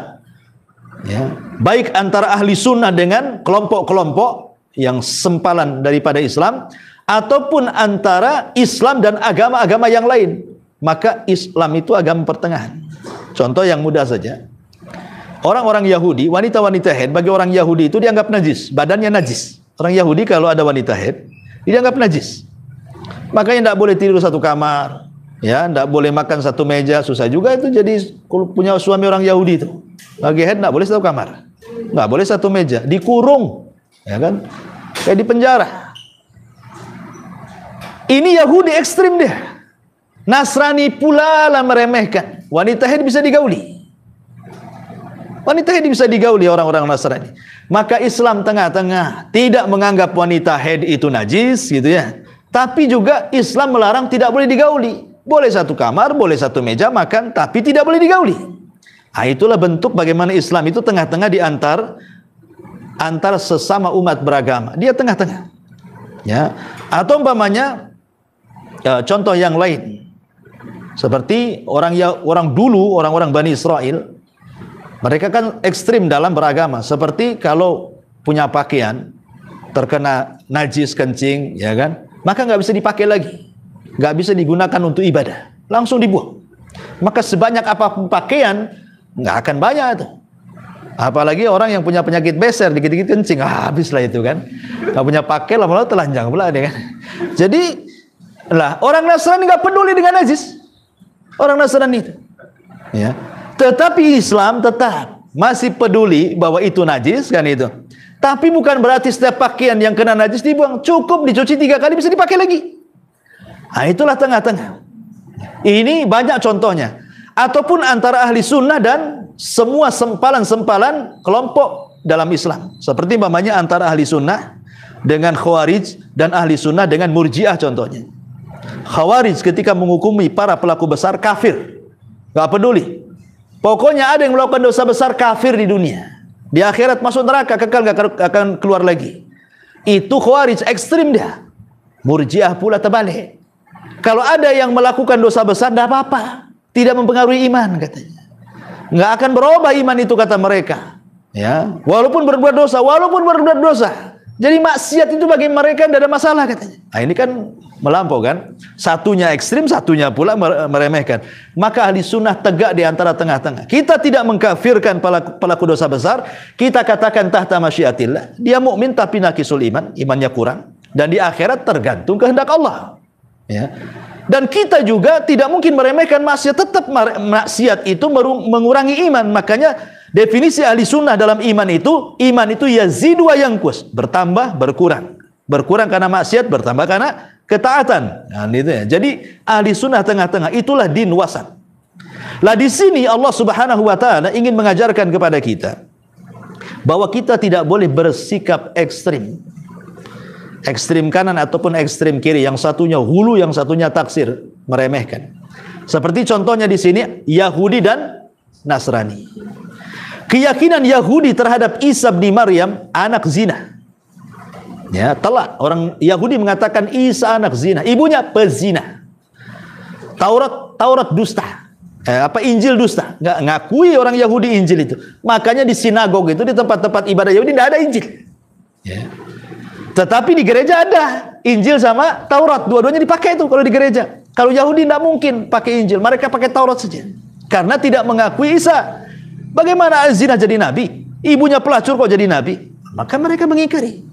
Ya, baik antara ahli sunnah dengan kelompok-kelompok yang sempalan daripada Islam ataupun antara Islam dan agama-agama yang lain. Maka Islam itu agama pertengahan. Contoh yang mudah saja. Orang-orang Yahudi, wanita-wanita head bagi orang Yahudi itu dianggap najis, badannya najis. Orang Yahudi kalau ada wanita haid dianggap najis. Makanya tidak boleh tidur satu kamar, ya, tidak boleh makan satu meja, susah juga itu jadi kalau punya suami orang Yahudi itu. Bagi head tidak boleh satu kamar, nggak boleh satu meja, dikurung, ya kan, kayak di penjara. Ini Yahudi ekstrim dia. Nasrani pula lah meremehkan. Wanita head bisa digauli. Wanita head bisa digauli orang-orang Nasrani. Maka Islam tengah-tengah tidak menganggap wanita head itu najis gitu ya tapi juga Islam melarang tidak boleh digauli. Boleh satu kamar, boleh satu meja makan, tapi tidak boleh digauli. Nah, itulah bentuk bagaimana Islam itu tengah-tengah diantar antar antar sesama umat beragama. Dia tengah-tengah. Ya. Atau umpamanya ya, contoh yang lain. Seperti orang ya, orang dulu, orang-orang Bani Israel, mereka kan ekstrim dalam beragama. Seperti kalau punya pakaian terkena najis kencing, ya kan? maka nggak bisa dipakai lagi. Nggak bisa digunakan untuk ibadah. Langsung dibuang. Maka sebanyak apapun pakaian, nggak akan banyak itu. Apalagi orang yang punya penyakit beser, dikit-dikit kencing, ah, habislah itu kan. Gak punya pakai, lama-lama telanjang pula dia kan. Jadi, lah orang Nasrani nggak peduli dengan najis. Orang Nasrani itu. Ya. Tetapi Islam tetap masih peduli bahwa itu najis kan itu. Tapi bukan berarti setiap pakaian yang kena najis dibuang. Cukup dicuci tiga kali bisa dipakai lagi. Nah, itulah tengah-tengah. Ini banyak contohnya. Ataupun antara ahli sunnah dan semua sempalan-sempalan kelompok dalam Islam. Seperti mamanya antara ahli sunnah dengan khawarij dan ahli sunnah dengan murjiah contohnya. Khawarij ketika menghukumi para pelaku besar kafir. Gak peduli. Pokoknya ada yang melakukan dosa besar kafir di dunia. Di akhirat masuk neraka kekal gak akan keluar lagi. Itu khawarij ekstrim dia. Murjiah pula terbalik. Kalau ada yang melakukan dosa besar tidak apa-apa. Tidak mempengaruhi iman katanya. Nggak akan berubah iman itu kata mereka. Ya, walaupun berbuat dosa, walaupun berbuat dosa, jadi maksiat itu bagi mereka tidak ada masalah katanya. Nah, ini kan melampau kan? Satunya ekstrim, satunya pula meremehkan. Maka ahli sunnah tegak di antara tengah-tengah. Kita tidak mengkafirkan pelaku, pelaku dosa besar. Kita katakan tahta masyiatillah. Dia mukmin tapi nakisul iman, imannya kurang. Dan di akhirat tergantung kehendak Allah. Ya. Dan kita juga tidak mungkin meremehkan maksiat. Tetap maksiat itu mengurangi iman. Makanya Definisi ahli sunnah dalam iman itu, iman itu yazidu wa yangkus. Bertambah, berkurang. Berkurang karena maksiat, bertambah karena ketaatan. Nah, gitu ya. Jadi ahli sunnah tengah-tengah itulah din wasat. Lah di sini Allah Subhanahu wa taala ingin mengajarkan kepada kita bahwa kita tidak boleh bersikap ekstrim. Ekstrim kanan ataupun ekstrim kiri, yang satunya hulu, yang satunya taksir, meremehkan. Seperti contohnya di sini Yahudi dan Nasrani keyakinan Yahudi terhadap Isa bin Maryam anak zina. Ya, telah orang Yahudi mengatakan Isa anak zina, ibunya pezina. Taurat Taurat dusta. Eh, apa Injil dusta? Nggak ngakui orang Yahudi Injil itu. Makanya di sinagog itu di tempat-tempat ibadah Yahudi tidak ada Injil. Ya. Tetapi di gereja ada Injil sama Taurat, dua-duanya dipakai itu kalau di gereja. Kalau Yahudi tidak mungkin pakai Injil, mereka pakai Taurat saja. Karena tidak mengakui Isa. Bagaimana zina jadi nabi? Ibunya pelacur kok jadi nabi? Maka mereka mengingkari.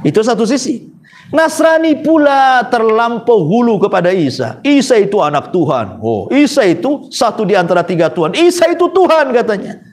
Itu satu sisi. Nasrani pula terlampau hulu kepada Isa. Isa itu anak Tuhan. Oh, Isa itu satu di antara tiga Tuhan. Isa itu Tuhan katanya.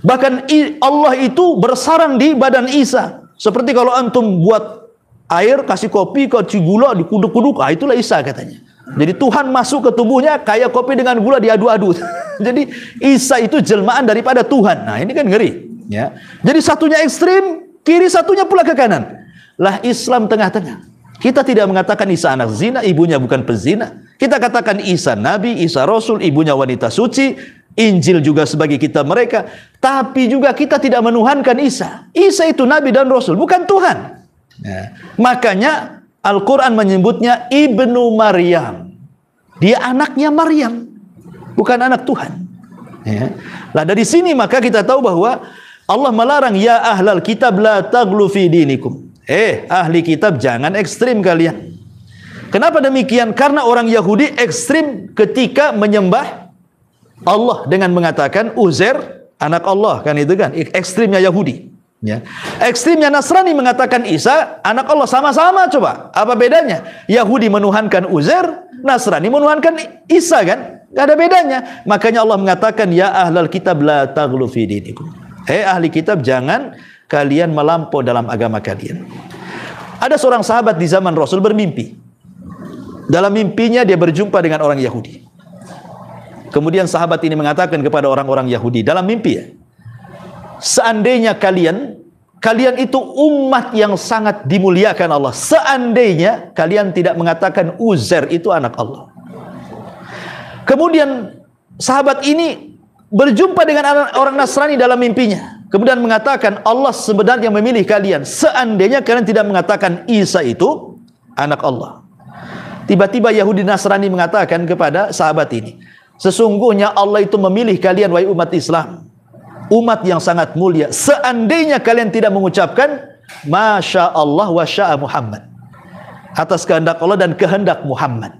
Bahkan Allah itu bersarang di badan Isa. Seperti kalau antum buat air, kasih kopi, kasih gula, dikuduk-kuduk. Ah, itulah Isa katanya. Jadi Tuhan masuk ke tubuhnya kayak kopi dengan gula diadu-adu. Jadi Isa itu jelmaan daripada Tuhan. Nah ini kan ngeri. Ya. Jadi satunya ekstrim, kiri satunya pula ke kanan. Lah Islam tengah-tengah. Kita tidak mengatakan Isa anak zina, ibunya bukan pezina. Kita katakan Isa nabi, Isa rasul, ibunya wanita suci, Injil juga sebagai kita mereka. Tapi juga kita tidak menuhankan Isa. Isa itu nabi dan rasul, bukan Tuhan. Ya. Makanya Al-Quran menyebutnya Ibnu Maryam. Dia anaknya Maryam, bukan anak Tuhan. Ya. Nah dari sini maka kita tahu bahwa Allah melarang ya ahlal kitab la taglu dinikum. Eh ahli kitab jangan ekstrim kalian. Kenapa demikian? Karena orang Yahudi ekstrim ketika menyembah Allah dengan mengatakan Uzair anak Allah kan itu kan ekstrimnya Yahudi. Ya. Ekstrimnya Nasrani mengatakan Isa anak Allah sama-sama coba. Apa bedanya? Yahudi menuhankan Uzair, Nasrani menuhankan Isa kan? Gak ada bedanya. Makanya Allah mengatakan ya ahlal kitab la taghlu fi dinikum. Hei ahli kitab jangan kalian melampau dalam agama kalian. Ada seorang sahabat di zaman Rasul bermimpi. Dalam mimpinya dia berjumpa dengan orang Yahudi. Kemudian sahabat ini mengatakan kepada orang-orang Yahudi dalam mimpi ya, seandainya kalian kalian itu umat yang sangat dimuliakan Allah. Seandainya kalian tidak mengatakan Uzair itu anak Allah. Kemudian sahabat ini berjumpa dengan orang Nasrani dalam mimpinya. Kemudian mengatakan Allah sebenarnya yang memilih kalian. Seandainya kalian tidak mengatakan Isa itu anak Allah. Tiba-tiba Yahudi Nasrani mengatakan kepada sahabat ini. Sesungguhnya Allah itu memilih kalian wahai umat Islam umat yang sangat mulia. Seandainya kalian tidak mengucapkan Masya Allah wa sya'a Muhammad. Atas kehendak Allah dan kehendak Muhammad.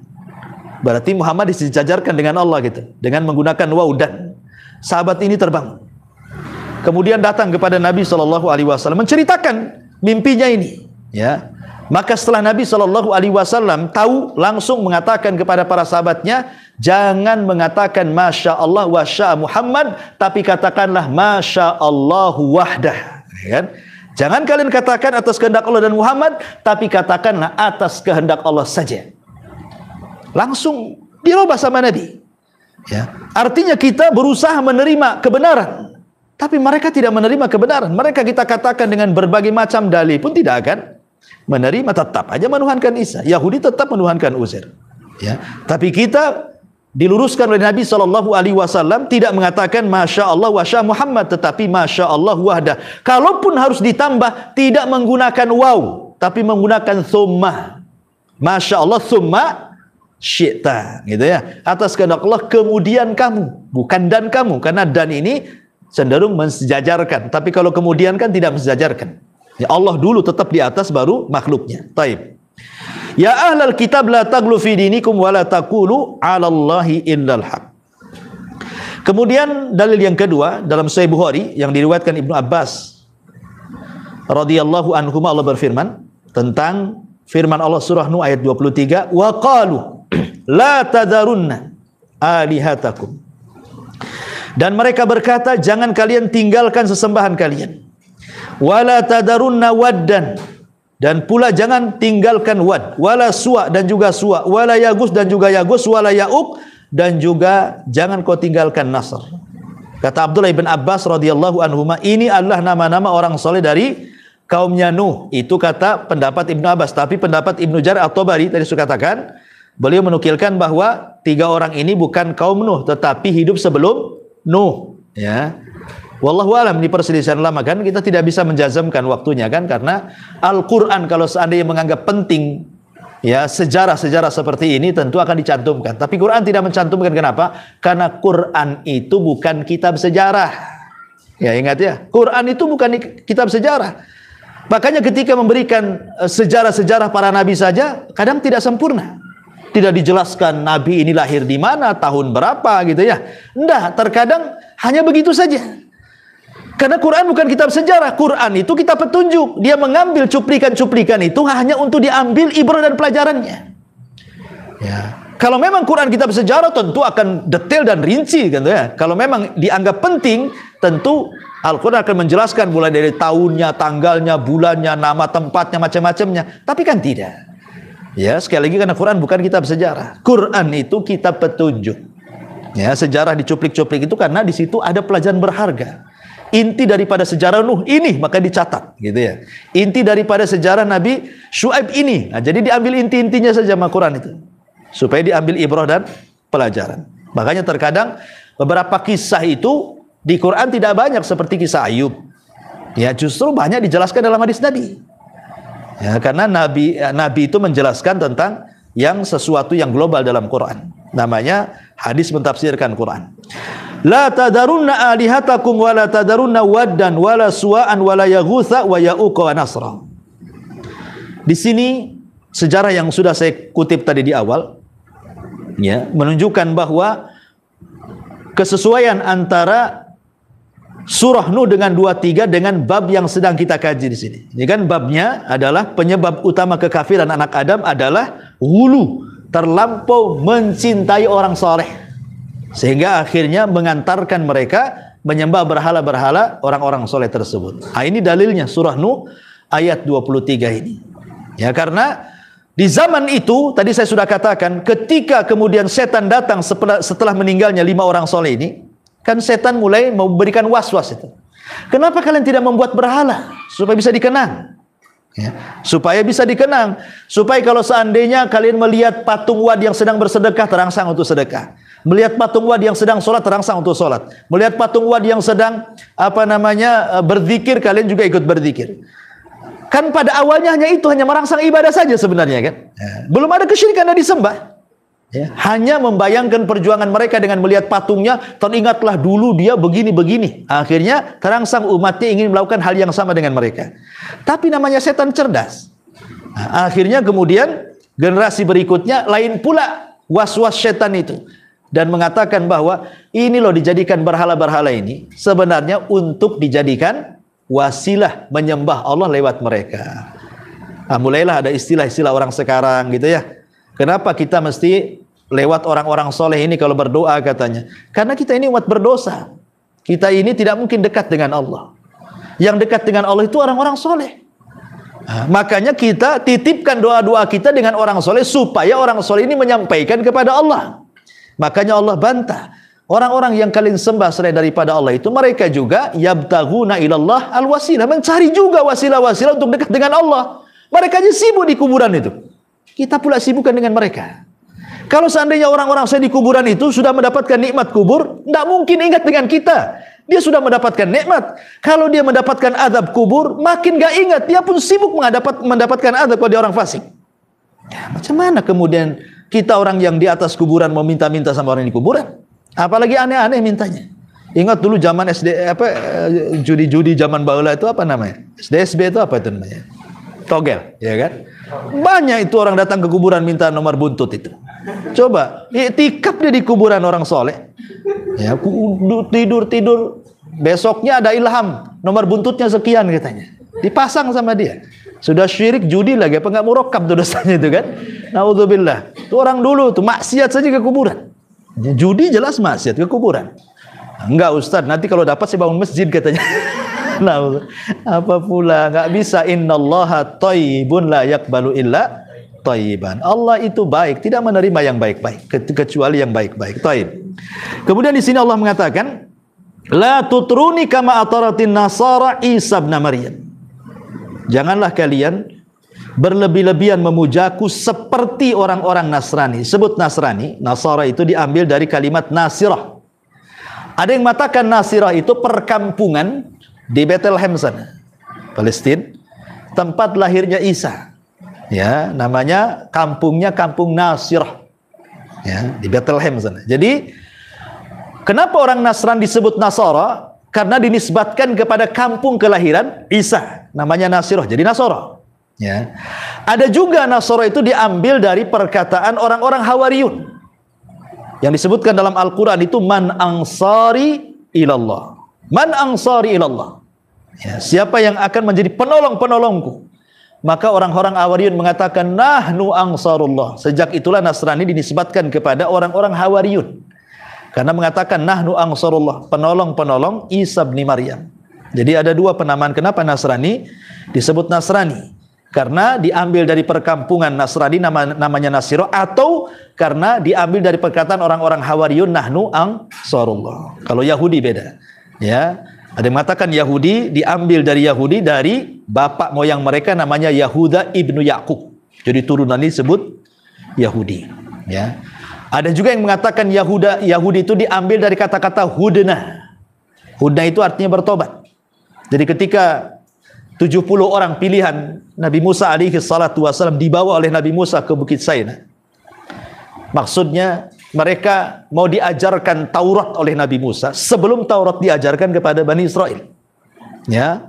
Berarti Muhammad disejajarkan dengan Allah gitu. Dengan menggunakan waw Sahabat ini terbang, Kemudian datang kepada Nabi saw menceritakan mimpinya ini. Ya, maka setelah Nabi Shallallahu Alaihi Wasallam tahu langsung mengatakan kepada para sahabatnya, jangan mengatakan masya Allah wasya Muhammad, tapi katakanlah masya Allah wahdah. Ya kan? Jangan kalian katakan atas kehendak Allah dan Muhammad, tapi katakanlah atas kehendak Allah saja. Langsung dirubah sama Nabi. Ya. Artinya kita berusaha menerima kebenaran. Tapi mereka tidak menerima kebenaran. Mereka kita katakan dengan berbagai macam dalih pun tidak akan menerima tetap aja menuhankan Isa. Yahudi tetap menuhankan Uzair. Ya. Tapi kita diluruskan oleh Nabi Shallallahu Alaihi Wasallam tidak mengatakan masya Allah wasya Muhammad tetapi masya Allah wahda. Kalaupun harus ditambah tidak menggunakan wow tapi menggunakan summa. Masya Allah summa syi'ta gitu ya. Atas kehendak Allah kemudian kamu bukan dan kamu karena dan ini cenderung mensejajarkan tapi kalau kemudian kan tidak mensejajarkan. Ya Allah dulu tetap di atas baru makhluknya. Taib. Ya ahlal kitab la taglu fi dinikum wa la taqulu 'ala Allahi illal haq. Kemudian dalil yang kedua dalam Sahih Bukhari yang diriwayatkan Ibnu Abbas radhiyallahu anhu Allah berfirman tentang firman Allah surah Nuh ayat 23 wa qalu la tadarunna alihatakum dan mereka berkata jangan kalian tinggalkan sesembahan kalian wala tadarunna waddan dan pula jangan tinggalkan wad wala suwa dan juga suwa wala yagus dan juga yagus wala yauk dan juga jangan kau tinggalkan nasr kata Abdullah bin Abbas radhiyallahu anhuma ini adalah nama-nama orang soleh dari kaumnya Nuh itu kata pendapat Ibnu Abbas tapi pendapat Ibnu Jar atau tabari tadi sudah katakan beliau menukilkan bahwa tiga orang ini bukan kaum Nuh tetapi hidup sebelum Nuh ya Wallahu alam ini perselisihan lama kan kita tidak bisa menjazamkan waktunya kan karena Al-Qur'an kalau seandainya menganggap penting ya sejarah-sejarah seperti ini tentu akan dicantumkan. Tapi Quran tidak mencantumkan kenapa? Karena Quran itu bukan kitab sejarah. Ya ingat ya, Quran itu bukan kitab sejarah. Makanya ketika memberikan eh, sejarah-sejarah para nabi saja kadang tidak sempurna. Tidak dijelaskan nabi ini lahir di mana, tahun berapa gitu ya. Nah, terkadang hanya begitu saja. Karena Quran bukan kitab sejarah, Quran itu kita petunjuk. Dia mengambil cuplikan-cuplikan itu hanya untuk diambil ibrah dan pelajarannya. Ya. Kalau memang Quran kitab sejarah tentu akan detail dan rinci kan ya. Kalau memang dianggap penting, tentu Al-Quran akan menjelaskan mulai dari tahunnya, tanggalnya, bulannya, nama tempatnya, macam-macamnya. Tapi kan tidak. Ya, sekali lagi karena Quran bukan kitab sejarah. Quran itu kitab petunjuk. Ya, sejarah dicuplik-cuplik itu karena di situ ada pelajaran berharga inti daripada sejarah Nuh ini maka dicatat gitu ya. Inti daripada sejarah Nabi Shu'aib ini. Nah, jadi diambil inti-intinya saja sama Quran itu. Supaya diambil ibrah dan pelajaran. Makanya terkadang beberapa kisah itu di Quran tidak banyak seperti kisah Ayub. Ya justru banyak dijelaskan dalam hadis Nabi. Ya, karena Nabi Nabi itu menjelaskan tentang yang sesuatu yang global dalam Quran. Namanya hadis mentafsirkan Quran. La tadarunna alihatakum wa la tadarunna waddan wa la suwa'an wa la yaghutha wa ya'uqa wa nasra. Di sini sejarah yang sudah saya kutip tadi di awal ya menunjukkan bahwa kesesuaian antara surah Nuh dengan 23 dengan bab yang sedang kita kaji di sini. Ini ya kan babnya adalah penyebab utama kekafiran anak Adam adalah hulu, terlampau mencintai orang soleh. Sehingga akhirnya mengantarkan mereka menyembah berhala-berhala orang-orang soleh tersebut. Nah, ini dalilnya surah Nuh ayat 23 ini. Ya karena di zaman itu tadi saya sudah katakan ketika kemudian setan datang setelah, meninggalnya lima orang soleh ini kan setan mulai memberikan was-was itu. Kenapa kalian tidak membuat berhala supaya bisa dikenang? Ya, supaya bisa dikenang, supaya kalau seandainya kalian melihat patung wad yang sedang bersedekah terangsang untuk sedekah. Melihat patung wadi yang sedang sholat, terangsang untuk sholat. Melihat patung wadi yang sedang, apa namanya, eh, berzikir, kalian juga ikut berzikir. Kan pada awalnya hanya itu, hanya merangsang ibadah saja sebenarnya kan. Ya. Belum ada kesyirikan yang disembah. Ya. Hanya membayangkan perjuangan mereka dengan melihat patungnya, teringatlah dulu dia begini-begini. Akhirnya terangsang umatnya ingin melakukan hal yang sama dengan mereka. Tapi namanya setan cerdas. Nah, akhirnya kemudian generasi berikutnya lain pula was-was setan itu dan mengatakan bahwa ini loh dijadikan berhala-berhala ini sebenarnya untuk dijadikan wasilah menyembah Allah lewat mereka. Nah, mulailah ada istilah-istilah orang sekarang gitu ya. Kenapa kita mesti lewat orang-orang soleh ini kalau berdoa katanya? Karena kita ini umat berdosa. Kita ini tidak mungkin dekat dengan Allah. Yang dekat dengan Allah itu orang-orang soleh. Nah, makanya kita titipkan doa-doa kita dengan orang soleh supaya orang soleh ini menyampaikan kepada Allah. Makanya Allah bantah. Orang-orang yang kalian sembah selain daripada Allah itu mereka juga yabtaguna ilallah alwasilah, mencari juga wasilah-wasilah untuk dekat dengan Allah. Mereka aja sibuk di kuburan itu. Kita pula sibukkan dengan mereka. Kalau seandainya orang-orang saya di kuburan itu sudah mendapatkan nikmat kubur, tidak mungkin ingat dengan kita. Dia sudah mendapatkan nikmat. Kalau dia mendapatkan adab kubur, makin gak ingat. Dia pun sibuk mendapatkan adab kalau orang fasik. Ya, macam mana kemudian kita orang yang di atas kuburan meminta-minta sama orang di kuburan. Apalagi aneh-aneh mintanya. Ingat dulu zaman SD apa eh, judi-judi zaman baula itu apa namanya? SDSB itu apa itu namanya? Togel, ya kan? Banyak itu orang datang ke kuburan minta nomor buntut itu. Coba, ya, tikap dia di kuburan orang soleh. Ya, tidur tidur. Besoknya ada ilham, nomor buntutnya sekian katanya. Dipasang sama dia. Sudah syirik, judi lagi, apa nggak murokab tuh dosanya itu kan? Naudzubillah. Itu orang dulu tuh maksiat saja ke kuburan. Judi jelas maksiat ke kuburan. Enggak Ustaz, nanti kalau dapat saya bangun masjid katanya. nah, apa pula enggak bisa innallaha thayyibun la yaqbalu illa thayyiban. Allah itu baik, tidak menerima yang baik-baik kecuali yang baik-baik. Thayyib. Kemudian di sini Allah mengatakan, "La tutruni kama ataratin nasara Isa bin Maryam." Janganlah kalian berlebih-lebihan memujaku seperti orang-orang Nasrani. Sebut Nasrani, Nasara itu diambil dari kalimat Nasirah. Ada yang mengatakan Nasirah itu perkampungan di Bethlehem sana, Palestina, tempat lahirnya Isa. Ya, namanya kampungnya Kampung Nasirah. Ya, di Bethlehem sana. Jadi kenapa orang Nasrani disebut Nasara? Karena dinisbatkan kepada kampung kelahiran Isa namanya nasiroh jadi Nasoro ya ada juga Nasoro itu diambil dari perkataan orang-orang Hawariyun yang disebutkan dalam Al-Quran itu man ansari ilallah man ansari ilallah ya, siapa yang akan menjadi penolong-penolongku maka orang-orang Hawariyun mengatakan nahnu ansarullah sejak itulah Nasrani dinisbatkan kepada orang-orang Hawariyun karena mengatakan nahnu ansarullah penolong-penolong Isa bin Maryam jadi ada dua penamaan kenapa Nasrani disebut Nasrani. Karena diambil dari perkampungan Nasrani nama, namanya Nasiro atau karena diambil dari perkataan orang-orang Hawariun nahnu ang sorullah. Kalau Yahudi beda. Ya, ada yang mengatakan Yahudi diambil dari Yahudi dari bapak moyang mereka namanya Yahuda ibnu Yakub. Jadi turunan disebut Yahudi. Ya. Ada juga yang mengatakan Yahuda Yahudi itu diambil dari kata-kata hudna. Hudna itu artinya bertobat. Jadi ketika 70 orang pilihan Nabi Musa alaihi salatu wasallam dibawa oleh Nabi Musa ke Bukit Saina. Maksudnya mereka mau diajarkan Taurat oleh Nabi Musa sebelum Taurat diajarkan kepada Bani Israel. Ya.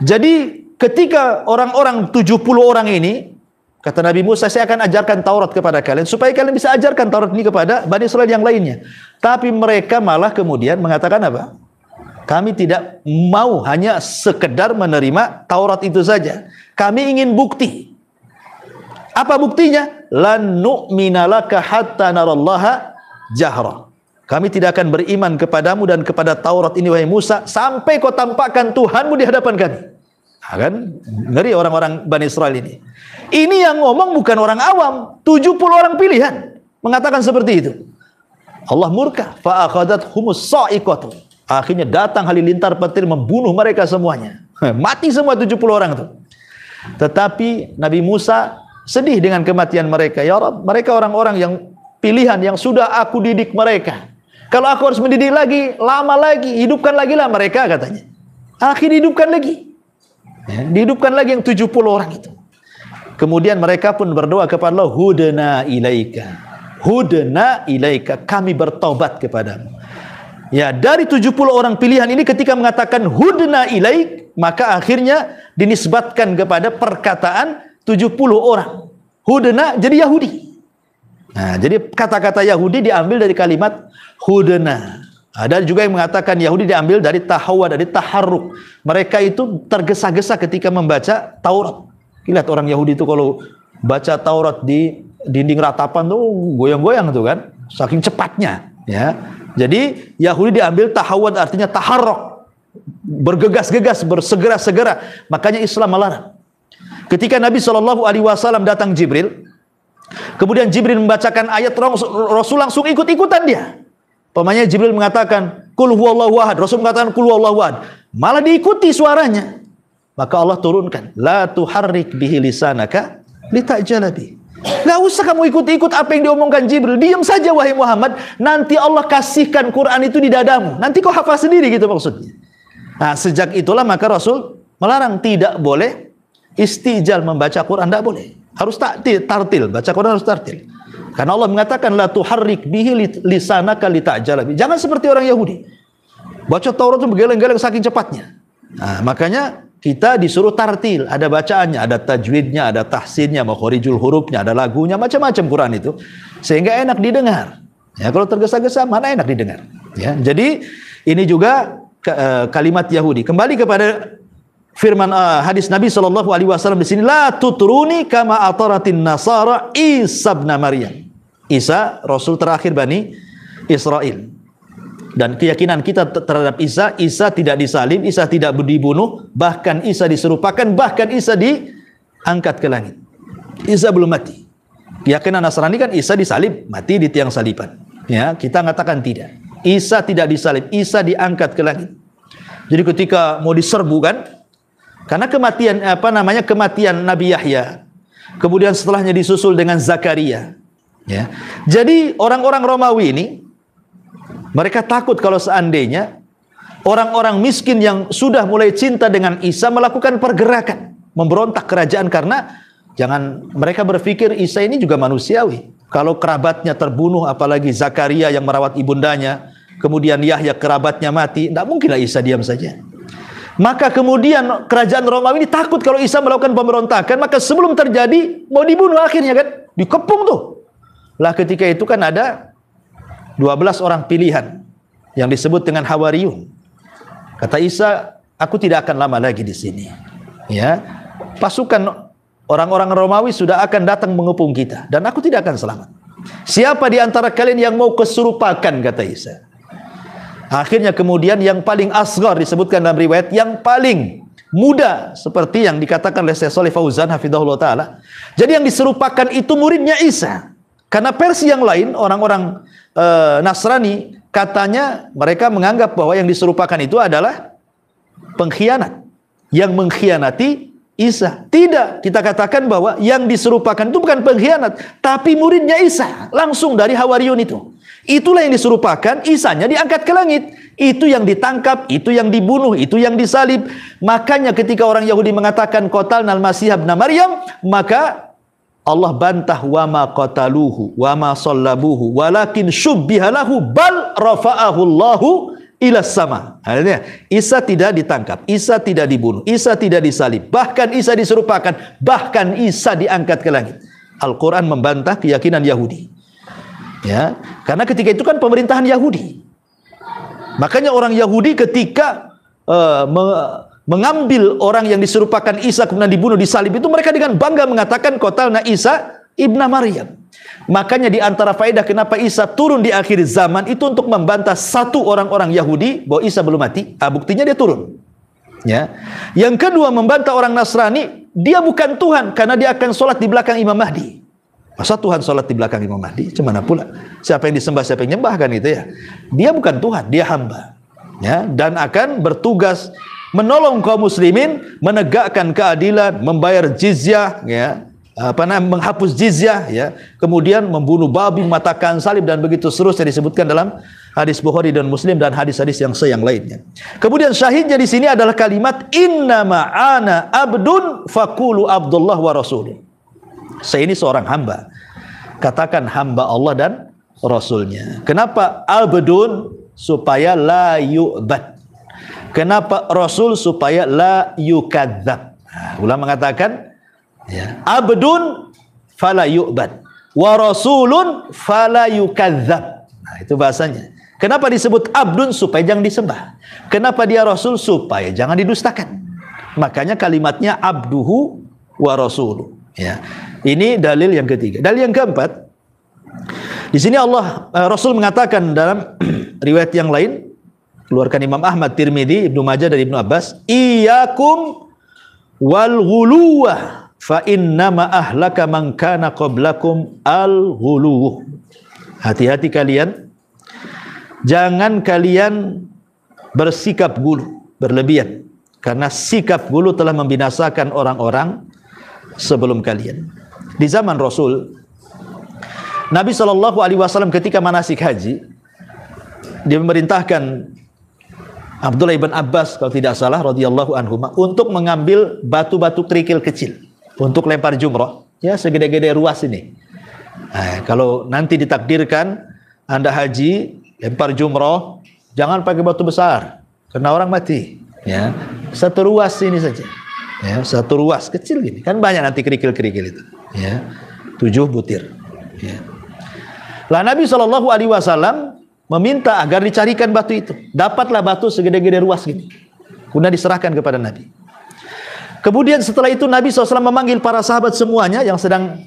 Jadi ketika orang-orang 70 orang ini kata Nabi Musa saya akan ajarkan Taurat kepada kalian supaya kalian bisa ajarkan Taurat ini kepada Bani Israel yang lainnya. Tapi mereka malah kemudian mengatakan apa? Kami tidak mau hanya sekedar menerima Taurat itu saja. Kami ingin bukti. Apa buktinya? Lan hatta narallaha jahra. Kami tidak akan beriman kepadamu dan kepada Taurat ini wahai Musa sampai kau tampakkan Tuhanmu di hadapan kami. Nah, kan ngeri orang-orang Bani Israel ini. Ini yang ngomong bukan orang awam, 70 orang pilihan mengatakan seperti itu. Allah murka, Faakadat humus sa'iqatu. Akhirnya datang Halilintar Petir membunuh mereka semuanya. Mati semua 70 orang itu. Tetapi Nabi Musa sedih dengan kematian mereka. Ya Rab, mereka orang-orang yang pilihan yang sudah aku didik mereka. Kalau aku harus mendidik lagi, lama lagi, hidupkan lagi lah mereka katanya. akhir hidupkan lagi. Ya, dihidupkan lagi yang 70 orang itu. Kemudian mereka pun berdoa kepada Allah, hudna ilaika. Hudna ilaika, kami bertobat kepadamu. Ya, dari 70 orang pilihan ini ketika mengatakan hudna ilaik, maka akhirnya dinisbatkan kepada perkataan 70 orang. Hudna jadi Yahudi. Nah, jadi kata-kata Yahudi diambil dari kalimat hudna. Ada juga yang mengatakan Yahudi diambil dari tahawa, dari taharruk. Mereka itu tergesa-gesa ketika membaca Taurat. Lihat orang Yahudi itu kalau baca Taurat di dinding ratapan tuh goyang-goyang tuh kan, saking cepatnya, ya. Jadi Yahudi diambil tahawud artinya taharok. Bergegas-gegas, bersegera-segera. Makanya Islam melarang. Ketika Nabi Shallallahu Alaihi Wasallam datang Jibril, kemudian Jibril membacakan ayat Rasul langsung ikut-ikutan dia. Pemanya Jibril mengatakan, Kul huwallahu ahad. Rasul mengatakan, Kul huwallahu ahad. Malah diikuti suaranya. Maka Allah turunkan, La tuharrik bihi lisanaka litajalabi. Nggak usah kamu ikut-ikut apa yang diomongkan Jibril. Diam saja wahai Muhammad. Nanti Allah kasihkan Quran itu di dadamu. Nanti kau hafal sendiri gitu maksudnya. Nah, sejak itulah maka Rasul melarang tidak boleh istijal membaca Quran. Tidak boleh. Harus taktil, tartil. Baca Quran harus tartil. Karena Allah mengatakan la tuharrik bihi lisanaka litajalabi. Jangan seperti orang Yahudi. Baca Taurat itu begeleng geleng saking cepatnya. Nah, makanya kita disuruh tartil, ada bacaannya, ada tajwidnya, ada tahsinnya, makhorijul hurufnya, ada lagunya, macam-macam Quran itu. Sehingga enak didengar. Ya, kalau tergesa-gesa mana enak didengar. Ya, jadi ini juga uh, kalimat Yahudi. Kembali kepada firman uh, hadis Nabi Shallallahu alaihi wasallam di sini la tutruni kama ataratin nasara Isa bin Maryam. Isa rasul terakhir Bani Israel dan keyakinan kita terhadap Isa, Isa tidak disalib, Isa tidak dibunuh, bahkan Isa diserupakan, bahkan Isa diangkat ke langit. Isa belum mati. Keyakinan Nasrani kan Isa disalib, mati di tiang saliban. Ya, kita mengatakan tidak. Isa tidak disalib, Isa diangkat ke langit. Jadi ketika mau diserbu kan, karena kematian apa namanya kematian Nabi Yahya, kemudian setelahnya disusul dengan Zakaria. Ya. Jadi orang-orang Romawi ini mereka takut kalau seandainya orang-orang miskin yang sudah mulai cinta dengan Isa melakukan pergerakan, memberontak kerajaan karena jangan mereka berpikir Isa ini juga manusiawi. Kalau kerabatnya terbunuh apalagi Zakaria yang merawat ibundanya, kemudian Yahya kerabatnya mati, tidak mungkinlah Isa diam saja. Maka kemudian kerajaan Romawi ini takut kalau Isa melakukan pemberontakan, maka sebelum terjadi mau dibunuh akhirnya kan, dikepung tuh. Lah ketika itu kan ada 12 orang pilihan yang disebut dengan Hawariyun. Kata Isa, aku tidak akan lama lagi di sini. Ya, pasukan orang-orang Romawi sudah akan datang mengepung kita dan aku tidak akan selamat. Siapa di antara kalian yang mau keserupakan kata Isa? Akhirnya kemudian yang paling asgar disebutkan dalam riwayat yang paling muda seperti yang dikatakan oleh Syekh Saleh Fauzan hafizahullah taala. Jadi yang diserupakan itu muridnya Isa. Karena versi yang lain orang-orang Eh, Nasrani, katanya mereka menganggap bahwa yang diserupakan itu adalah pengkhianat yang mengkhianati Isa. Tidak, kita katakan bahwa yang diserupakan itu bukan pengkhianat, tapi muridnya Isa, langsung dari Hawariun itu. Itulah yang diserupakan, Isanya diangkat ke langit. Itu yang ditangkap, itu yang dibunuh, itu yang disalib. Makanya ketika orang Yahudi mengatakan kotal nal Masih Maryam, maka Allah bantah wama qataluhu wama sallabuhu walakin syubbiha bal rafa'ahu Allahu ila sama. Artinya Isa tidak ditangkap, Isa tidak dibunuh, Isa tidak disalib, bahkan Isa diserupakan, bahkan Isa diangkat ke langit. Al-Qur'an membantah keyakinan Yahudi. Ya, karena ketika itu kan pemerintahan Yahudi. Makanya orang Yahudi ketika uh, me, mengambil orang yang diserupakan Isa kemudian dibunuh di salib itu mereka dengan bangga mengatakan kotalna Isa ibna Maryam. Makanya di antara faedah kenapa Isa turun di akhir zaman itu untuk membantah satu orang-orang Yahudi bahwa Isa belum mati. Ah, buktinya dia turun. Ya. Yang kedua membantah orang Nasrani, dia bukan Tuhan karena dia akan sholat di belakang Imam Mahdi. Masa Tuhan sholat di belakang Imam Mahdi? cuman pula? Siapa yang disembah, siapa yang nyembah kan itu ya. Dia bukan Tuhan, dia hamba. Ya, dan akan bertugas menolong kaum muslimin, menegakkan keadilan, membayar jizyah ya, apa namanya menghapus jizyah ya, kemudian membunuh babi, matakan salib dan begitu seterusnya disebutkan dalam hadis Bukhari dan Muslim dan hadis-hadis yang se yang lainnya. Kemudian syahidnya di sini adalah kalimat innama ana abdun fakulu abdullah wa rasul. Saya ini seorang hamba. Katakan hamba Allah dan rasulnya. Kenapa abdun supaya la yu'bad Kenapa Rasul supaya la yukadzab? Nah, ulama mengatakan ya. abdun fala yu'bad wa rasulun fala yukadzab. Nah, itu bahasanya. Kenapa disebut abdun supaya jangan disembah? Kenapa dia rasul supaya jangan didustakan? Makanya kalimatnya abduhu wa rasuluh. Ya. Ini dalil yang ketiga. Dalil yang keempat, di sini Allah eh, Rasul mengatakan dalam riwayat yang lain, keluarkan Imam Ahmad, Tirmidzi, Ibnu Majah dari Ibnu Abbas, iyyakum wal ghuluwah fa innama ahlaka man kana qablakum al ghuluw. Hati-hati kalian. Jangan kalian bersikap gulu, berlebihan. Karena sikap gulu telah membinasakan orang-orang sebelum kalian. Di zaman Rasul, Nabi Shallallahu Alaihi Wasallam ketika manasik haji, dia memerintahkan Abdullah ibn Abbas kalau tidak salah radhiyallahu anhu untuk mengambil batu-batu kerikil kecil untuk lempar jumroh ya segede-gede ruas ini. Nah, kalau nanti ditakdirkan anda haji lempar jumroh jangan pakai batu besar karena orang mati ya satu ruas ini saja ya satu ruas kecil gini kan banyak nanti kerikil-kerikil itu ya tujuh butir ya. Lah Nabi Shallallahu Alaihi Wasallam meminta agar dicarikan batu itu. Dapatlah batu segede-gede ruas gini. Gitu. Kemudian diserahkan kepada Nabi. Kemudian setelah itu Nabi SAW memanggil para sahabat semuanya yang sedang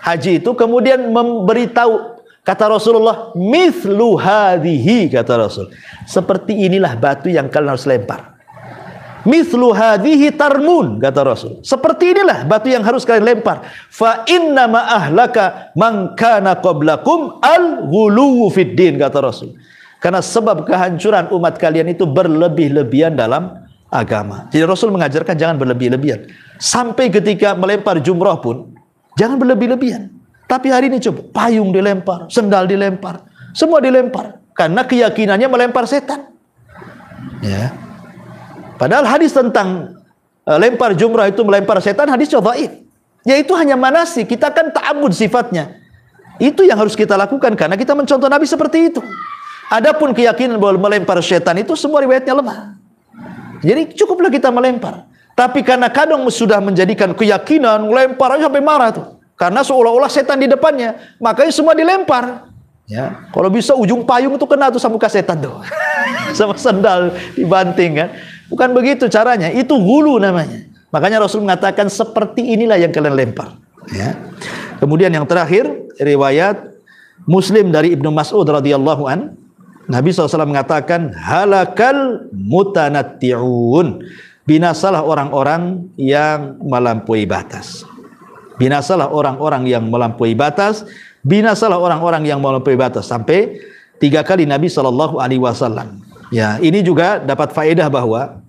haji itu. Kemudian memberitahu kata Rasulullah, mithlu hadihi kata Rasul. Seperti inilah batu yang kalian harus lempar. Mithlu hadhihi tarmun kata Rasul. Seperti inilah batu yang harus kalian lempar. Fa inna ma ahlaka man kana qablakum al ghuluwu fid din kata Rasul. Karena sebab kehancuran umat kalian itu berlebih-lebihan dalam agama. Jadi Rasul mengajarkan jangan berlebih-lebihan. Sampai ketika melempar jumrah pun jangan berlebih-lebihan. Tapi hari ini coba payung dilempar, sendal dilempar, semua dilempar karena keyakinannya melempar setan. Ya. Padahal hadis tentang eh, lempar jumrah itu melempar setan hadis hadisnya ya Yaitu hanya manasi, kita kan ta'abud sifatnya. Itu yang harus kita lakukan karena kita mencontoh Nabi seperti itu. Adapun keyakinan bahwa melempar setan itu semua riwayatnya lemah. Jadi cukuplah kita melempar. Tapi karena kadang sudah menjadikan keyakinan, melempar sampai marah tuh. Karena seolah-olah setan di depannya, makanya semua dilempar. Ya, kalau bisa ujung payung itu kena tuh sama setan tuh. sama sandal dibanting kan. Bukan begitu caranya. Itu hulu namanya. Makanya Rasul mengatakan seperti inilah yang kalian lempar. Ya. Kemudian yang terakhir riwayat Muslim dari Ibnu Mas'ud radhiyallahu an Nabi SAW mengatakan halakal mutanatti'un binasalah orang-orang yang melampaui batas binasalah orang-orang yang melampaui batas binasalah orang-orang yang melampaui batas sampai tiga kali Nabi Shallallahu Alaihi Wasallam Ya, ini juga dapat faedah bahwa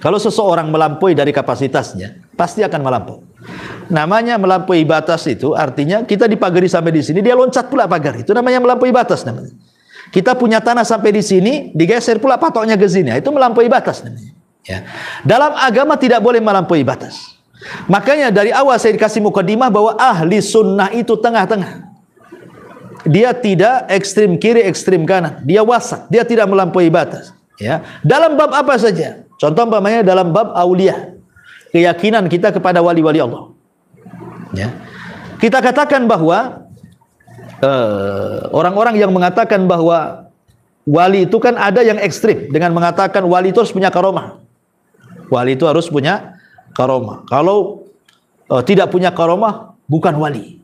kalau seseorang melampaui dari kapasitasnya, pasti akan melampaui. Namanya melampaui batas itu artinya kita dipagari sampai di sini, dia loncat pula pagar. Itu namanya melampaui batas namanya. Kita punya tanah sampai di sini, digeser pula patoknya ke sini. Nah, itu melampaui batas namanya. Ya. Dalam agama tidak boleh melampaui batas. Makanya dari awal saya dikasih mukadimah bahwa ahli sunnah itu tengah-tengah dia tidak ekstrim kiri, ekstrim kanan. Dia wasat, dia tidak melampaui batas. Ya, dalam bab apa saja? Contoh umpamanya dalam bab aulia, keyakinan kita kepada wali-wali Allah. Ya, kita katakan bahwa eh, orang-orang uh, yang mengatakan bahwa wali itu kan ada yang ekstrim dengan mengatakan wali itu harus punya karomah. Wali itu harus punya karomah. Kalau uh, tidak punya karomah, bukan wali.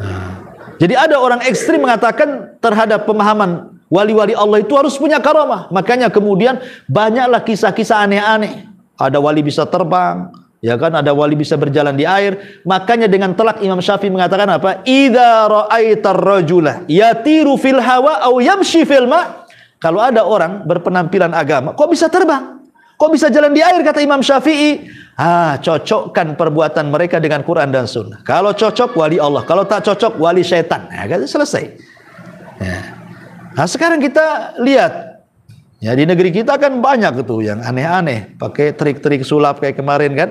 Nah, jadi ada orang ekstrim mengatakan terhadap pemahaman wali-wali Allah itu harus punya karomah. Makanya kemudian banyaklah kisah-kisah aneh-aneh. Ada wali bisa terbang, ya kan? Ada wali bisa berjalan di air. Makanya dengan telak Imam Syafi'i mengatakan apa? Idza ra'aitar rajula yatiru fil hawa au yamshi fil ma. Kalau ada orang berpenampilan agama, kok bisa terbang? Kok bisa jalan di air kata Imam Syafi'i? Ah, cocokkan perbuatan mereka dengan Quran dan Sunnah. Kalau cocok wali Allah, kalau tak cocok wali setan. Nah, selesai. Ya. Nah sekarang kita lihat, ya di negeri kita kan banyak tuh yang aneh-aneh, pakai trik-trik sulap kayak kemarin kan.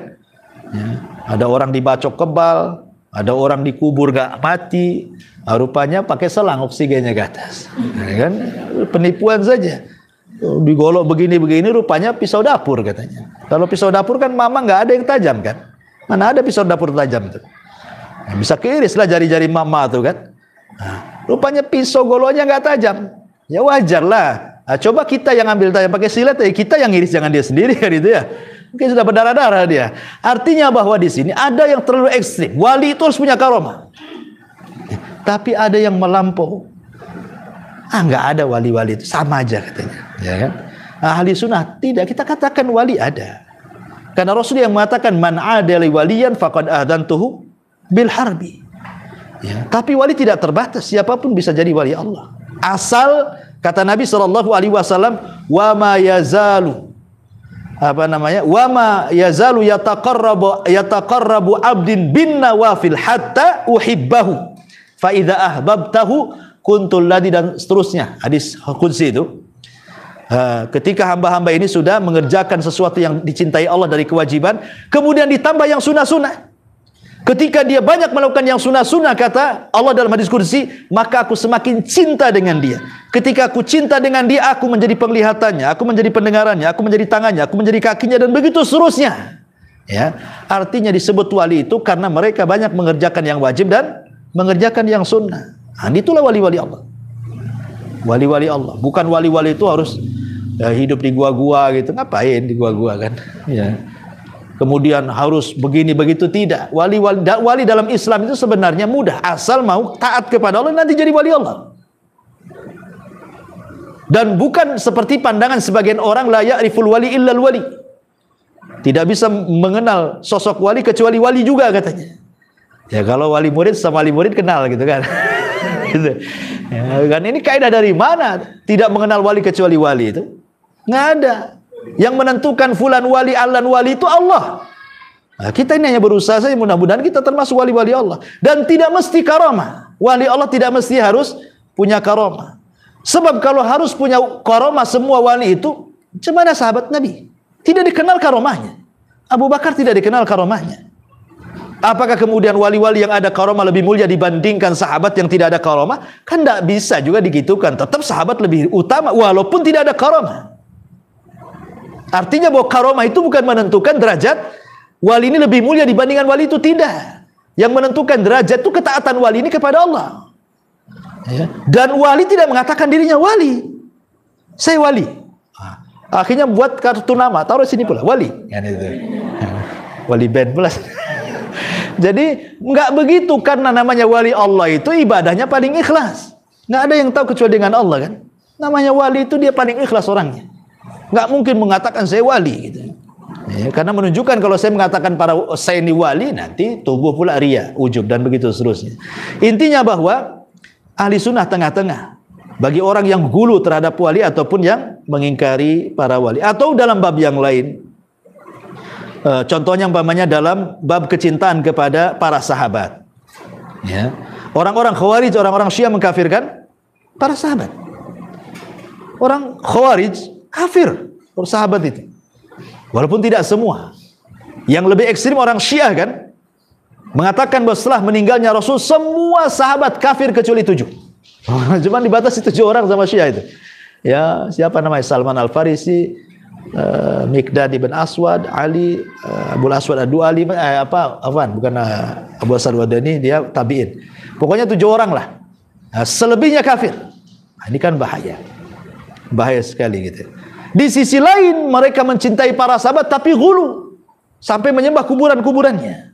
Ya. Ada orang dibacok kebal, ada orang dikubur gak mati, ah, rupanya pakai selang oksigennya ke atas. Ya, kan penipuan saja digolok begini-begini rupanya pisau dapur katanya. Kalau pisau dapur kan mama nggak ada yang tajam kan? Mana ada pisau dapur tajam itu. Nah, bisa kiris lah jari-jari mama tuh kan? Nah, rupanya pisau goloknya nggak tajam. Ya wajar lah. Nah, coba kita yang ambil tajam pakai silat ya kita yang iris jangan dia sendiri kan itu ya. Mungkin sudah berdarah-darah dia. Artinya bahwa di sini ada yang terlalu ekstrim. Wali itu harus punya karomah. Tapi ada yang melampau. Ah nggak ada wali-wali itu sama aja katanya. Ya kan? Nah, ahli sunnah tidak kita katakan wali ada. Karena Rasul yang mengatakan man adali waliyan faqad adantuhu bil harbi. Ya. Tapi wali tidak terbatas, siapapun bisa jadi wali Allah. Asal kata Nabi Shallallahu alaihi wasallam wa ma yazalu apa namanya? wa ma yazalu yataqarrabu yataqarrabu abdin bin nawafil hatta uhibbahu. Fa idza ahbabtahu kuntul ladi dan seterusnya hadis kunci itu ketika hamba-hamba ini sudah mengerjakan sesuatu yang dicintai Allah dari kewajiban, kemudian ditambah yang sunnah-sunnah. Ketika dia banyak melakukan yang sunnah-sunnah, kata Allah dalam hadis kunci, maka aku semakin cinta dengan dia. Ketika aku cinta dengan dia, aku menjadi penglihatannya, aku menjadi pendengarannya, aku menjadi tangannya, aku menjadi kakinya, dan begitu seterusnya. Ya, artinya disebut wali itu karena mereka banyak mengerjakan yang wajib dan mengerjakan yang sunnah. Nah, itulah wali-wali Allah. Wali-wali Allah. Bukan wali-wali itu harus ya, hidup di gua-gua gitu. Ngapain di gua-gua kan? Ya. Kemudian harus begini begitu tidak. Wali wali, wali dalam Islam itu sebenarnya mudah asal mau taat kepada Allah nanti jadi wali Allah. Dan bukan seperti pandangan sebagian orang layak riful wali illal wali. Tidak bisa mengenal sosok wali kecuali wali juga katanya. Ya kalau wali murid sama wali murid kenal gitu kan. gitu. Ya, kan ini kaidah dari mana? Tidak mengenal wali kecuali wali itu. Nggak ada. Yang menentukan fulan wali, alan wali itu Allah. Nah, kita ini hanya berusaha saja mudah-mudahan kita termasuk wali-wali Allah. Dan tidak mesti karomah. Wali Allah tidak mesti harus punya karomah. Sebab kalau harus punya karomah semua wali itu, cuman sahabat Nabi. Tidak dikenal karomahnya. Abu Bakar tidak dikenal karomahnya. Apakah kemudian wali-wali yang ada karoma lebih mulia dibandingkan sahabat yang tidak ada karoma? Kan tidak bisa juga digitukan. Tetap sahabat lebih utama walaupun tidak ada karoma. Artinya bahwa karoma itu bukan menentukan derajat wali ini lebih mulia dibandingkan wali itu tidak. Yang menentukan derajat itu ketaatan wali ini kepada Allah. Ya. Dan wali tidak mengatakan dirinya wali. Saya wali. Ah, akhirnya buat kartu nama, taruh sini pula wali. Kan ah, wali band plus. Jadi nggak begitu karena namanya wali Allah itu ibadahnya paling ikhlas. Nggak ada yang tahu kecuali dengan Allah kan. Namanya wali itu dia paling ikhlas orangnya. Nggak mungkin mengatakan saya wali gitu. Ya, karena menunjukkan kalau saya mengatakan para saya ini wali nanti tubuh pula ria, ujub dan begitu seterusnya. Intinya bahwa ahli sunnah tengah-tengah bagi orang yang gulu terhadap wali ataupun yang mengingkari para wali atau dalam bab yang lain E, contohnya umpamanya dalam bab kecintaan kepada para sahabat. Ya. Orang-orang Khawarij, orang-orang Syiah mengkafirkan para sahabat. Orang Khawarij kafir sahabat itu. Walaupun tidak semua. Yang lebih ekstrim orang Syiah kan mengatakan bahwa setelah meninggalnya Rasul semua sahabat kafir kecuali tujuh. Cuman dibatasi tujuh orang sama Syiah itu. Ya, siapa namanya Salman Al Farisi, uh, Mikdad ibn Aswad, Ali uh, Abu Aswad Adu Ali eh, apa Afan bukan uh, Abu Aswad Wadani dia tabiin. Pokoknya tujuh orang lah. Nah, selebihnya kafir. Nah, ini kan bahaya. Bahaya sekali gitu. Di sisi lain mereka mencintai para sahabat tapi gulu sampai menyembah kuburan-kuburannya.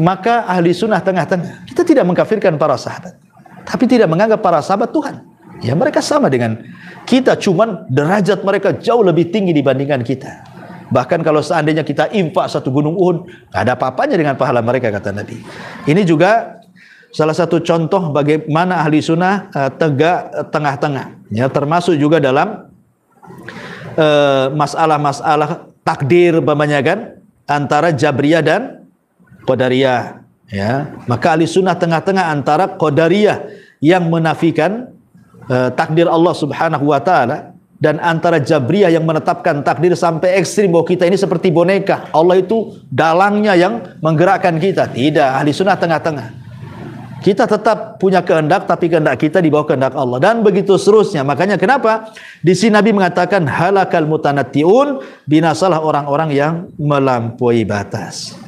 Maka ahli sunnah tengah-tengah. Kita tidak mengkafirkan para sahabat, tapi tidak menganggap para sahabat Tuhan. Ya mereka sama dengan kita, cuman derajat mereka jauh lebih tinggi dibandingkan kita. Bahkan kalau seandainya kita infak satu gunung Uhud, gak ada apa-apanya dengan pahala mereka kata Nabi. Ini juga salah satu contoh bagaimana ahli sunnah uh, tegak eh, tengah-tengah. Ya termasuk juga dalam masalah eh, masalah-masalah takdir bapaknya kan antara Jabriyah dan Qadariyah. Ya, maka ahli sunnah tengah-tengah antara Qadariyah yang menafikan eh, takdir Allah Subhanahu wa taala dan antara Jabriyah yang menetapkan takdir sampai ekstrim bahwa kita ini seperti boneka. Allah itu dalangnya yang menggerakkan kita. Tidak, ahli sunnah tengah-tengah. Kita tetap punya kehendak, tapi kehendak kita di bawah kehendak Allah. Dan begitu seterusnya. Makanya kenapa? Di sini Nabi mengatakan, halakal mutanatiun, binasalah orang-orang yang melampaui batas.